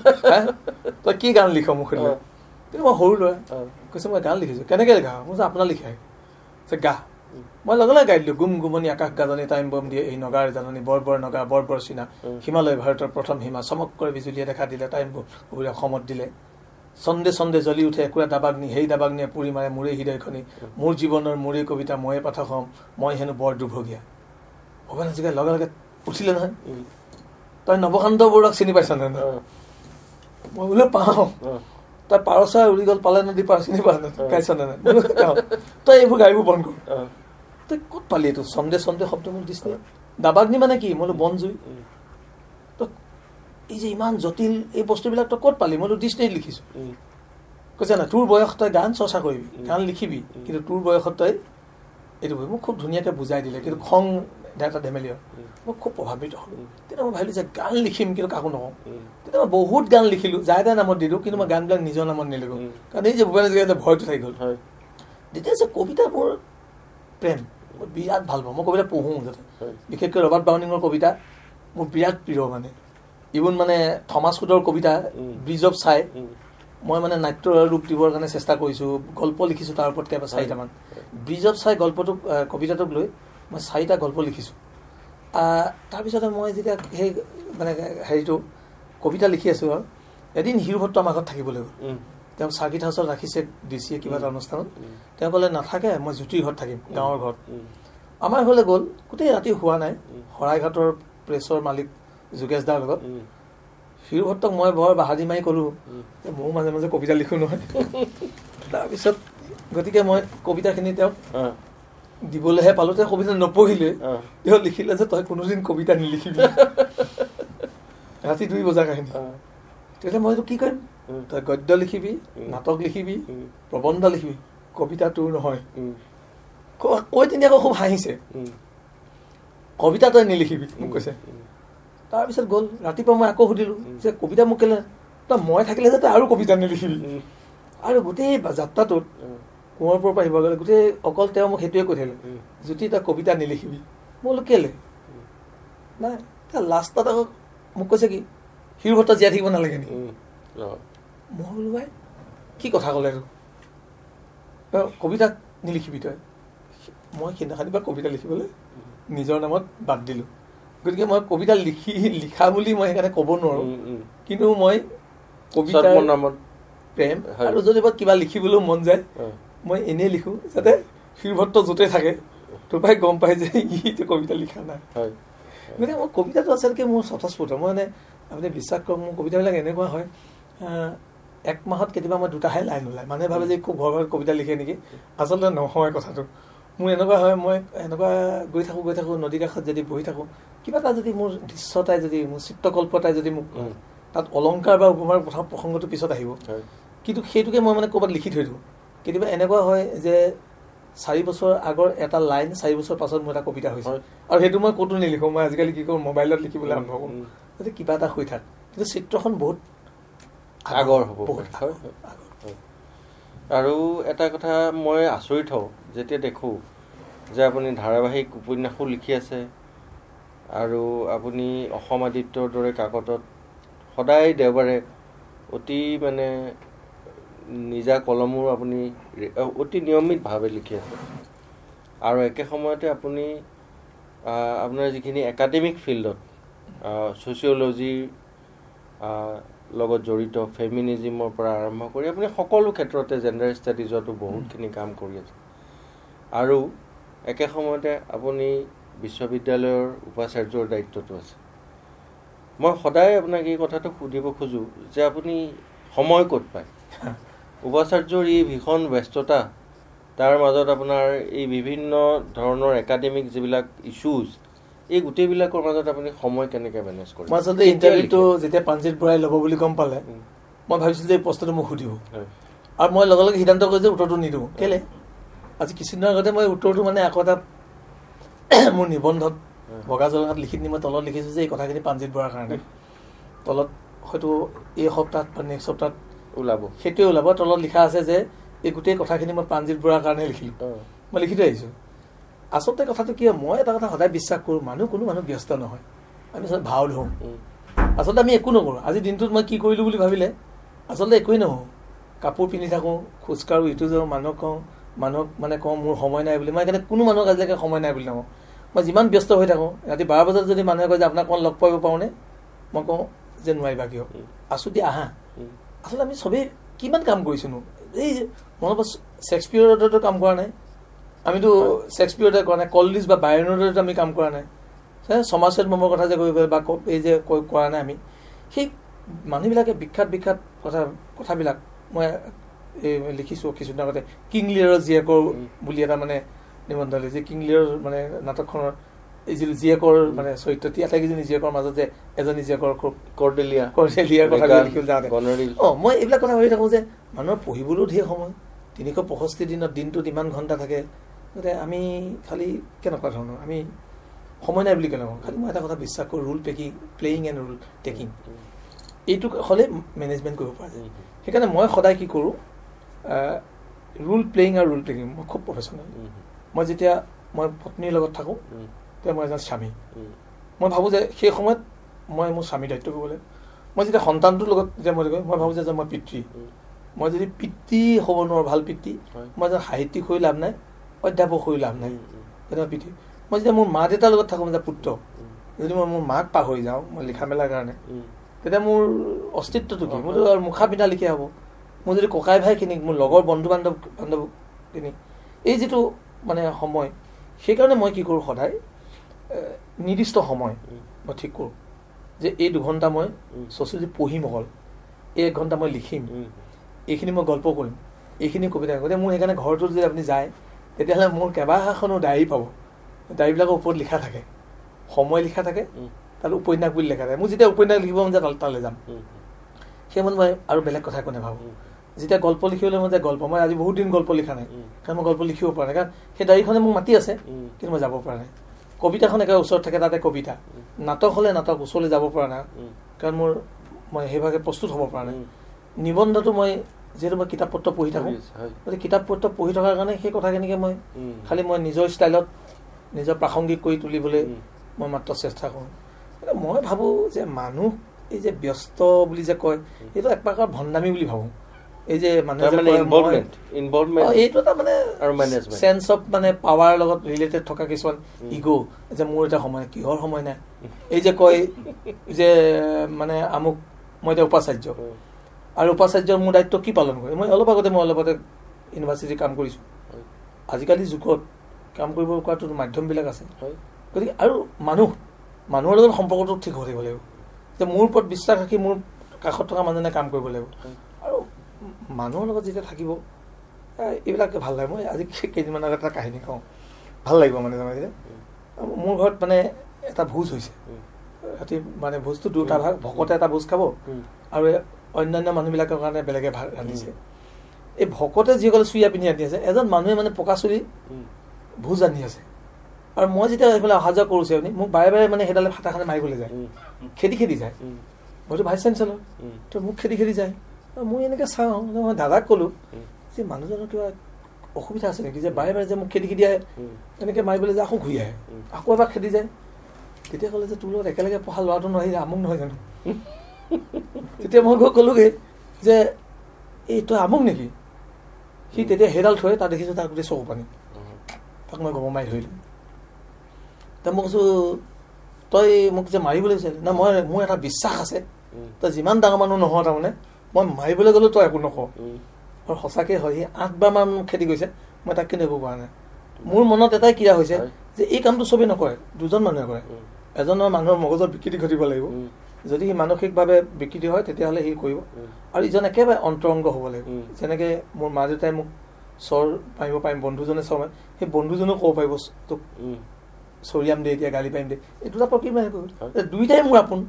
তই কি গান লিখ মোক সুধিলে কিন্তু মই সৰু ল'ৰা কৈছে মই গান লিখিছোঁ কেনেকৈ গা মই কৈছোঁ আপোনাৰ যে গা মই লগে লগে গাই দিলোঁ গুম গুমনি আকাশ গাজনি টাইম বম দিয়ে এই নগাৰ জাননি বৰ বৰ নগা বৰ বৰ চিনা হিমালয় ভাৰতৰ প্ৰথম সীমা চমককৰ বিজুলীয়ে দেখা দিলে টাইম বমৰে অসমত দিলে চন্দে চন্দে জ্বলি উঠে একুৰা নি সেই দাবাগ নিয়ে পুৰি মাৰে মোৰেই হৃদয়খনি মোৰ জীৱনৰ মোৰেই কবিতা ময়ে পাঠক হ'ম মই হেনো বৰ দুৰ্ভগীয়া ভূপেন হাজৰিকাই লগে লগে উঠিলে নহয় তই নৱকান্ত বৰুৱাক চিনি পাইছ নে মই বোলে পাওঁ তই পাৰ চৰাই উৰি গ'ল পালে নদী পাৰ চিনি পাইছ গাইছ নে তই এইবোৰ গাইব বন্ধ তই ক'ত পালি এইটো চন্দে চন্দে শব্দ মোক দিছিলে দাবাগ্নি মানে কি মই বোলো বন জুই এই যে ইমান জটিল এই বস্তুবিলাক তই ক'ত পালি মইতো বোলো ডিচনেৰীত লিখিছোঁ কৈছে না তোৰ বয়স তই গান চৰ্চা কৰিবি গান লিখিবি কিন্তু তোৰ বয়সত তই এইটো মোক খুব ধুনীয়াকৈ বুজাই দিলে কিন্তু খং ডাইৰেক্টৰ ধেমেলিয়ৰ মই খুব প্ৰভাৱিত হ'লোঁ তেতিয়া মই ভাবিলোঁ যে গান লিখিম কিন্তু কাকো নকওঁ তেতিয়া মই বহুত গান লিখিলোঁ জাইদাৰ নামত দিলোঁ কিন্তু মই গানবিলাক নিজৰ নামত নিলিখোঁ কাৰণ এই যে ভূপেন হাজৰিকাৰ ভয়টো থাকি গ'ল তেতিয়া যে কবিতা মোৰ প্ৰেম মই বিৰাট ভাল পাওঁ মই কবিতা পঢ়োঁ মুঠতে বিশেষকৈ ৰবাৰ্ট ব্ৰাউনিঙৰ কবিতা মোৰ বিৰাট প্ৰিয় মানে ইভন মানে থমাছ কুটৰ কবিতা ব্ৰিজ অফ চাই মই মানে নাট্য ৰূপ দিবৰ কাৰণে চেষ্টা কৰিছোঁ গল্প লিখিছোঁ তাৰ ওপৰত কেতিয়াবা চাৰিটামান ব্ৰিজ অফ চাই গল্পটোক কবিতাটোক লৈ মই চাৰিটা গল্প লিখিছোঁ তাৰপিছতে মই যেতিয়া সেই মানে হেৰিটো কবিতা লিখি আছোঁ আৰু এদিন হিৰভট্ট আমাৰ ঘৰত থাকিবলৈ গ'ল তেওঁক চাৰ্কিট হাউচত ৰাখিছে ডি চিয়ে কিবা এটা অনুষ্ঠানত তেওঁ ক'লে নাথাকে মই জ্যোতিৰ ঘৰত থাকিম গাঁৱৰ ঘৰত আমাৰ ঘৰলৈ গ'ল গোটেই ৰাতি হোৱা নাই শৰাইঘাটৰ প্ৰেছৰ মালিক যোগেশ দাৰ লগত হিৰভট্টক মই বৰ বাহাদি মাৰি ক'লোঁ যে ময়ো মাজে মাজে কবিতা লিখোঁ নহয় তাৰপিছত গতিকে মই কবিতাখিনি তেওঁক দিবলৈহে পালো তেওঁ কবিতা নপঢ়িলে তেওঁ লিখিলে যে তই কোনোদিন কবিতা নিলিখিবি ৰাতি দুই বজাৰ কাহিনী তেতিয়া মইতো কি কৰিম তই গদ্য লিখিবি নাটক লিখিবি প্ৰবন্ধ লিখিবি কবিতা তোৰ নহয় কৈ তেনে আকৌ খুব হাঁহিছে কবিতা তই নিলিখিবি মোক কৈছে তাৰপিছত গ'ল ৰাতিপুৱা মই আকৌ সুধিলোঁ যে কবিতা মোক কেলে তই মই থাকিলে যে তই আৰু কবিতা নিলিখিবি আৰু গোটেই যাত্ৰাটোত কোমৰপুৰৰ পৰা আহিব গোটেই অকল তেওঁ মোক সেইটোৱে কৈ থাকিলে জ্যোতি তাক কবিতা নিলিখিবি মই বোলো কেলে নাই লাষ্টত আকৌ মোক কৈছে কি শিৰভত্ত জীয়াই থাকিব নালাগে নেকি মই বোলো ভাই কি কথা ক'লে আৰু কবিতা নিলিখিবি তই মই সেইদিনাখনি পৰা কবিতা লিখিবলৈ নিজৰ নামত বাদ দিলোঁ গতিকে মই কবিতা লিখি লিখা বুলি মই সেইকাৰণে ক'ব নোৱাৰোঁ কিন্তু মই কবিতা নামত প্ৰেম আৰু যদি কিবা লিখিবলৈও মন যায় মই এনেই লিখোঁ যাতে শিলভট্ট য'তে থাকে তোৰ পৰাই গম পায় যে ইটো কবিতা লিখা নাই গতিকে মোৰ কবিতাটো আচলতে মোৰ স্বতঃস্ফূৰ্ত মই মানে আপুনি বিশ্বাস কৰক মোৰ কবিতাবিলাক এনেকুৱা হয় এক মাহত কেতিয়াবা মই দুটাহে লাইন ওলাই মানুহে ভাবে যে খুব ভয় ভয় কবিতা লিখে নেকি আচলতে নহয় কথাটো মোৰ এনেকুৱা হয় মই এনেকুৱা গৈ থাকোঁ গৈ থাকোঁ নদী কাষত যদি বহি থাকোঁ কিবা এটা যদি মোৰ দৃশ্যতাই যদি মোৰ চিত্ৰকল্প এটাই যদি মোক তাত অলংকাৰ বা উপমাৰ প্ৰথম প্ৰসংগটো পিছত আহিব কিন্তু সেইটোকে মই মানে ক'ৰবাত লিখি থৈ দিওঁ কেতিয়াবা এনেকুৱা হয় যে চাৰি বছৰ আগৰ এটা লাইন চাৰি বছৰ পাছত মোৰ এটা কবিতা হৈছে আৰু সেইটো মই ক'তো নিলিখোঁ মই আজিকালি কি কৰোঁ মোবাইলত লিখিবলৈ আৰম্ভ কৰোঁ যদি কিবা এটা হৈ থাক কিন্তু চিত্ৰখন বহুত আগৰ হ'ব আৰু এটা কথা মই আচৰিত হওঁ যেতিয়া দেখোঁ যে আপুনি ধাৰাবাহিক উপন্যাসো লিখি আছে আৰু আপুনি অসম আদিত্যৰ দৰে কাকতত সদায় দেওবাৰে অতি মানে নিজা কলমৰো আপুনি অতি নিয়মিতভাৱে লিখি আছে আৰু একে সময়তে আপুনি আপোনাৰ যিখিনি একাডেমিক ফিল্ডত ছ'চিয়লজিৰ লগত জড়িত ফেমিনিজিমৰ পৰা আৰম্ভ কৰি আপুনি সকলো ক্ষেত্ৰতে জেণ্ডাৰ ষ্টাডিজতো বহুতখিনি কাম কৰি আছে আৰু একে সময়তে আপুনি বিশ্ববিদ্যালয়ৰ উপাচাৰ্যৰ দায়িত্বটো আছে মই সদায় আপোনাক এই কথাটো সুধিব খোজোঁ যে আপুনি সময় ক'ত পায় উপাচাৰ্যৰ এই ভীষণ ব্যস্ততা তাৰ মাজত আপোনাৰ এই বিভিন্ন ধৰণৰ একাডেমিক যিবিলাক ইছ্যুজ এই গোটেইবিলাকৰ মাজত আপুনি সময় কেনেকৈ মেনেজ কৰে মই আচলতে ইণ্টাৰভিউটো যেতিয়া পাঞ্জিত ভৰাই ল'ব বুলি গম পালে মই ভাবিছিলোঁ যে এই প্ৰশ্নটো মোক সুধিব আৰু মই লগে লগে সিদ্ধান্ত কৰিছোঁ যে উত্তৰটো নিদিওঁ কেলে আজি কিছুদিনৰ আগতে মই উত্তৰটো মানে আকৌ এটা মোৰ নিবন্ধত বগা জলঙাত লিখি দি মই তলত লিখিছোঁ যে এই কথাখিনি পাঞ্জিত ভৰাৰ কাৰণে তলত হয়তো এই সপ্তাহত বা নেক্সট সপ্তাহত ওলাব সেইটোৱে ওলাব তলত লিখা আছে যে এই গোটেই কথাখিনি মই প্ৰাণজিত বৰাৰ কাৰণে লিখিলোঁ মই লিখি থৈ আহিছোঁ আচলতে কথাটো কি হয় মই এটা কথা সদায় বিশ্বাস কৰোঁ মানুহ কোনো মানুহ ব্যস্ত নহয় আমি আচলতে ভাও ধৰোঁ আচলতে আমি একো নকৰোঁ আজি দিনটোত মই কি কৰিলোঁ বুলি ভাবিলে আচলতে একোৱেই নহওঁ কাপোৰ পিন্ধি থাকোঁ খোজকাঢ়োঁ ইটো যাওঁ মানুহক কওঁ মানুহক মানে কওঁ মোৰ সময় নাই বুলি মই সেইকাৰণে কোনো মানুহক আজিলৈকে সময় নাই বুলি নকওঁ মই যিমান ব্যস্ত হৈ থাকোঁ ৰাতি বাৰ বজাত যদি মানুহে কয় যে আপোনাক অকণমান লগ পাব পাৰোঁনে মই কওঁ যে নোৱাৰিবা কিয় আছোঁ দিয়া আহা আচলতে আমি চবেই কিমান কাম কৰিছোনো এই মনত চেক্স পিৰিয়ডতো কাম কৰা নাই আমিতো চেক্স কৰা নাই কলডিছ বা বায়নডতো আমি কাম কৰা নাই ছমাৰ্চেট মমৰ কথা যে কৰিব বা এই যে কৈ কৰা নাই আমি সেই মানুহবিলাকে বিখ্যাত বিখ্যাত কথা কথাবিলাক মই এই লিখিছোঁ কিছুদিন আগতে কিংলিয়াৰৰ জীয়েকৰ বুলি এটা মানে নিবন্ধ হ'লে যে কিংলিয়াৰৰ মানে নাটকখনৰ জীয়েকৰ মানে চৰিত্ৰ আটাইকেইজনী জীয়েকৰ মাজত যে এজনী জীয়েকৰ মই এইবিলাক কথা ভাবি থাকোঁ যে মানুহৰ পঢ়িবলৈও ধেৰ সময় তিনিশ পঁষষ্ঠি দিনত দিনটোত ইমান ঘণ্টা থাকে গতিকে আমি খালি কেনেকুৱা ধৰণৰ আমি সময় নাই বুলি কেনে কওঁ খালি মই এটা কথা বিশ্বাস কৰোঁ rule packing playing and rule taking এইটো হ'লে মেনেজমেণ্ট কৰিব পৰা যায় সেইকাৰণে মই সদায় কি কৰোঁ ৰুল প্লেয়িং আৰু ৰুল টেকিং মই খুব প্ৰফেচনেল মই যেতিয়া মই পত্নীৰ লগত থাকোঁ তেতিয়া মই এজন স্বামী মই ভাবোঁ যে সেই সময়ত মই মোৰ স্বামী দায়িত্ব কৰিব লাগে মই যেতিয়া সন্তানটোৰ লগত যেতিয়া মই মই ভাবোঁ যে মই পিতৃ মই যদি পিতৃ হ'ব নোৱাৰোঁ ভাল পিতৃ মই এজন সাহিত্যিক হৈ লাভ নাই অধ্যাপক হৈ লাভ নাই তেনেকুৱা পিতৃ মই যেতিয়া মোৰ মা দেউতাৰ লগত থাকোঁ যে পুত্ৰ যদি মই মোৰ মাক পাহৰি যাওঁ মই লিখা মেলাৰ কাৰণে তেতিয়া মোৰ অস্তিত্বটো কি মোৰ আৰু মুখা পিন্ধা লিখিয়া হ'ব মোৰ যদি ককাই ভাইখিনিক মোৰ লগৰ বন্ধু বান্ধৱ বান্ধৱখিনিক এই যিটো মানে সময় সেইকাৰণে মই কি কৰোঁ সদায় নিৰ্দিষ্ট সময় মই ঠিক কৰোঁ যে এই দুঘণ্টা মই ছ'চিয়লজি পঢ়িম অকল এই এক ঘণ্টা মই লিখিম এইখিনি মই গল্প কৰিম এইখিনি কবিতা গতিকে মোৰ সেইকাৰণে ঘৰটো যদি আপুনি যায় তেতিয়াহ'লে মোৰ কেইবাখনো ডায়েৰী পাব ডায়েৰীবিলাকৰ ওপৰত লিখা থাকে সময় লিখা থাকে তাত উপন্যাস বুলি লিখা থাকে মোৰ যেতিয়া উপন্যাস লিখিব মই যে তালৈ যাম সেই মানে মই আৰু বেলেগ কথা একো নাভাবোঁ যেতিয়া গল্প লিখিবলৈ মই যে গল্প মই আজি বহুত দিন গল্প লিখা নাই কাৰণ মই গল্প লিখিব পৰা নাই কাৰণ সেই ডায়েৰীখনে মোক মাতি আছে কিন্তু মই যাব পৰা নাই কবিতাখন একেবাৰে ওচৰত থাকে তাতে কবিতা নাটক হ'লে নাটক ওচৰলৈ যাব পৰা নাই কাৰণ মোৰ মই সেইভাগে প্ৰস্তুত হ'ব পৰা নাই নিবন্ধটো মই যিহেতু মই কিতাপ পত্ৰ পঢ়ি থাকোঁ গতিকে কিতাপ পত্ৰ পঢ়ি থকাৰ কাৰণে সেই কথাখিনিকে মই খালী মই নিজৰ ষ্টাইলত নিজৰ প্ৰাসংগিক কৰি তুলিবলৈ মই মাত্ৰ চেষ্টা কৰোঁ মই ভাবোঁ যে মানুহ এই যে ব্যস্ত বুলি যে কয় এইটো এক প্ৰকাৰৰ ভণ্ডামী বুলি ভাবোঁ এই যে চেন্স অফ মানে পাৱাৰ লগত ৰিলেটেড থকা কিছুমান ইগ' যে মোৰ এটা সময় নাই কিহৰ সময় নাই এই যে কয় যে মানে আমুক মই এতিয়া উপাচাৰ্য আৰু উপাচাৰ্যৰ মোৰ দায়িত্ব কি পালন কৰে মই অলপ আগতে মই অলপতে ইউনিভাৰ্চিটিত কাম কৰিছোঁ আজিকালি যুগত কাম কৰিব পৰাটো মাধ্যমবিলাক আছে গতিকে আৰু মানুহ মানুহৰ লগত সম্পৰ্কটো ঠিক হৈ থাকিব লাগিব যে মোৰ ওপৰত বিশ্বাস ৰাখি মোৰ কাষত থকা মানুহজনে কাম কৰিব লাগিব মানুহৰ লগত যেতিয়া থাকিব এইবিলাকে ভাল লাগে মই আজি কেইদিনমান আগত এটা কাহিনী কওঁ ভাল লাগিব মানে মোৰ ঘৰত মানে এটা ভোজ হৈছে সিহঁতি মানে ভোজটো দুটা ভাগ ভকতে এটা ভোজ খাব আৰু অন্যান্য মানুহবিলাকৰ কাৰণে বেলেগে ভাগ ৰান্ধিছে এই ভকতে যিসকলে চুৰিয়া পিন্ধি ৰান্ধি আছে এজন মানুহে মানে পকা চুৰি ভোজ ৰান্ধি আছে আৰু মই যেতিয়া সেইফালে অহা যোৱা কৰোঁ চেনি মোক বাৰে বাৰে মানে সেইডালে ফাটাখানে মাৰিবলৈ যায় খেদি খেদি যায় মইতো ভাইচ চেঞ্চেলৰ তো মোক খেদি খেদি যায় মই এনেকে চাওঁ মই দাদাক কলো যে মানুহজনৰ কিবা অসুবিধা আছে নেকি যে বাৰে বাৰে যে মোক খেদি দিয়ে এনেকে মাৰিবলৈ যে আকৌ ঘূৰি আহে আকৌ এবাৰ খেদি যায় তেতিয়া ক'লে যে তোৰ লগত একেলগে পঢ়া ল'ৰাটো নোৱাৰি আমুক নহয় জানো তেতিয়া মই গৈ ক'লোগৈ যে এই তই আমুক নেকি সি তেতিয়া সেইডাল থৈ তাত দেখিছো তাৰ গোটেই চকু পানী তাক মই গম মাৰি ধৰিলো তাই মই কৈছোঁ তই মোক যে মাৰিবলৈ বিচাৰিলি নাই মই মোৰ এটা বিশ্বাস আছে তই যিমান ডাঙৰ মানুহ নহয় তাৰমানে মই মাৰিবলৈ গ'লেও তই একো নকওঁ আৰু সঁচাকৈ হয় সি আঠ বাৰ মান খেতি কৰিছে মই তাক কিনো একো নাই মোৰ মনত এটাই ক্ৰিয়া হৈছে যে এই কামটো চবেই নকৰে দুজন মানুহে কৰে এজনৰ মানুহৰ মগজত বিকৃতি ঘটিব লাগিব যদি সি মানসিকভাৱে বিকৃতি হয় তেতিয়াহ'লে সি কৰিব আৰু ইজন একেবাৰে অন্তৰংগ হ'ব লাগিব যেনেকৈ মোৰ মা দেউতাই মোক চৰ পাৰিব পাৰিম বন্ধুজনে চৰ মাৰিম সেই বন্ধুজনেও ক'ব পাৰিব তোক চৰিয়াম দে এতিয়া গালি পাৰিম দে এই দুটা প্ৰকৃতি দুয়োটাই মোৰ আপোন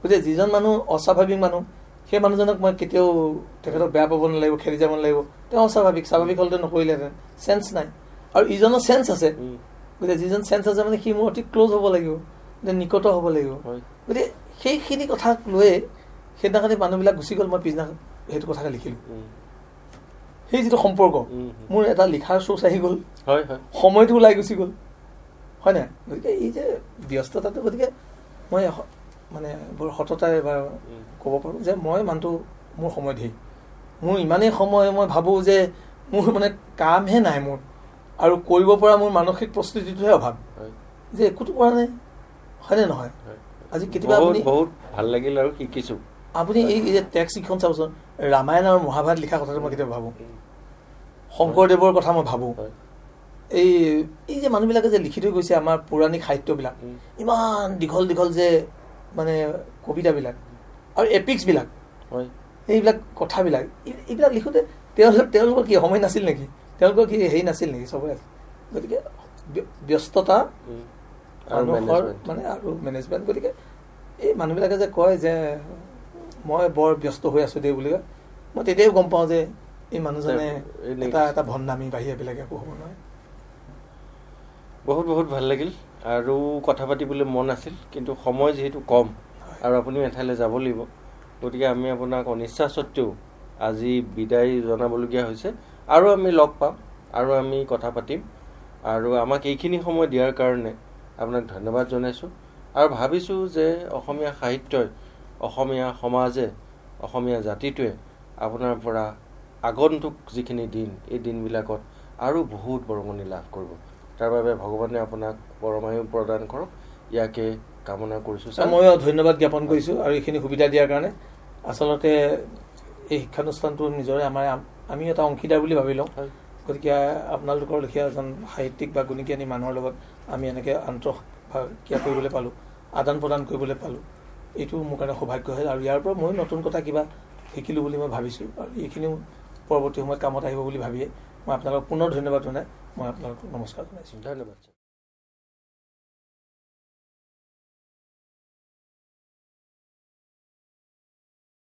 গতিকে যিজন মানুহ অস্বাভাৱিক মানুহ সেই মানুহজনক মই কেতিয়াও তেখেতক বেয়া পাব নালাগিব খেলি যাব নালাগিব তেওঁ স্বাভাৱিক স্বাভাৱিক হ'লে নকৰিলেহেঁতেন চেন্স নাই আৰু ইজনৰ চেঞ্চ আছে গতিকে যিজন চেঞ্চ আছে মানে সি মোৰ অতি ক্ল'জ হ'ব লাগিব নিকট হ'ব লাগিব গতিকে সেইখিনি কথাক লৈয়ে সেইদিনাখনি মানুহবিলাক গুচি গ'ল মই পিছদিনা সেইটো কথাকে লিখিলোঁ সেই যিটো সম্পৰ্ক মোৰ এটা লিখাৰ চ'ৰ্চ আহি গ'ল সময়টো ওলাই গুচি গ'ল হয় নাই গতিকে এই যে ব্যস্ততাটো গতিকে মই মানে বৰ সততাৰে বাৰু ক'ব পাৰোঁ যে মই মানুহটো মোৰ সময় ধেৰ মোৰ ইমানেই সময় মই ভাবোঁ যে মোৰ মানে কামহে নাই মোৰ আৰু কৰিব পৰা মোৰ মানসিক প্ৰস্তুতিটোহে অভাৱ যে একোটো কৰা নাই হয়নে নহয় আজি কেতিয়াবা বহুত ভাল লাগিল আৰু শিকিছোঁ আপুনি এই যে টেক্স কেইখন চাবচোন ৰামায়ণ আৰু মহাভাৰত লিখা কথাটো মই কেতিয়াবা ভাবোঁ শংকৰদেৱৰ কথা মই ভাবোঁ এই এই যে মানুহবিলাকে যে লিখি থৈ গৈছে আমাৰ পৌৰাণিক সাহিত্যবিলাক ইমান দীঘল দীঘল যে মানে কবিতাবিলাক আৰু এপিক্সবিলাক হয় এইবিলাক কথাবিলাক এইবিলাক লিখোঁতে তেওঁলোক তেওঁলোকৰ কি সময় নাছিল নেকি তেওঁলোকৰ কি হেৰি নাছিল নেকি চবৰে আছিল গতিকে ব্যস্ততা মানুহৰ মানে আৰু মেনেজমেণ্ট গতিকে এই মানুহবিলাকে যে কয় যে মই বৰ ব্যস্ত হৈ আছোঁ দেই বুলি কয় মই তেতিয়াও গম পাওঁ যে এই মানুহজনে এটা এটা ভণ্ডামী বাঢ়ি বেলেগ একো হ'ব নোৱাৰে বহুত বহুত ভাল লাগিল আৰু কথা পাতিবলৈ মন আছিল কিন্তু সময় যিহেতু কম আৰু আপুনিও এঠাইলৈ যাব লাগিব গতিকে আমি আপোনাক অনিচ্ছা স্বত্বেও আজি বিদায় জনাবলগীয়া হৈছে আৰু আমি লগ পাম আৰু আমি কথা পাতিম আৰু আমাক এইখিনি সময় দিয়াৰ কাৰণে আপোনাক ধন্যবাদ জনাইছোঁ আৰু ভাবিছোঁ যে অসমীয়া সাহিত্যই অসমীয়া সমাজে অসমীয়া জাতিটোৱে আপোনাৰ পৰা আগন্তুক যিখিনি দিন এই দিনবিলাকত আৰু বহুত বৰঙণি লাভ কৰিব তাৰ বাবে ভগৱানে আপোনাক পৰমায়ু প্ৰদান কৰক ইয়াকে কামনা কৰিছোঁ ময়ো ধন্যবাদ জ্ঞাপন কৰিছোঁ আৰু এইখিনি সুবিধা দিয়াৰ কাৰণে আচলতে এই শিক্ষানুষ্ঠানটো নিজৰে আমাৰ আমি এটা অংশীদাৰ বুলি ভাবি লওঁ গতিকে আপোনালোকৰ লেখীয়া এজন সাহিত্যিক বা গুণী জ্ঞানী মানুহৰ লগত আমি এনেকৈ আন্তঃ ক্ৰিয়া কৰিবলৈ পালোঁ আদান প্ৰদান কৰিবলৈ পালোঁ এইটো মোৰ কাৰণে সৌভাগ্য হ'ল আৰু ইয়াৰ পৰা ময়ো নতুন কথা কিবা শিকিলোঁ বুলি মই ভাবিছোঁ আৰু এইখিনিও পৰৱৰ্তী সময়ত কামত আহিব বুলি ভাবিয়ে মই আপোনালোকক পুনৰ ধন্যবাদ জনাই মই আপোনালোকক নমস্কাৰ জনাইছোঁ ধন্যবাদ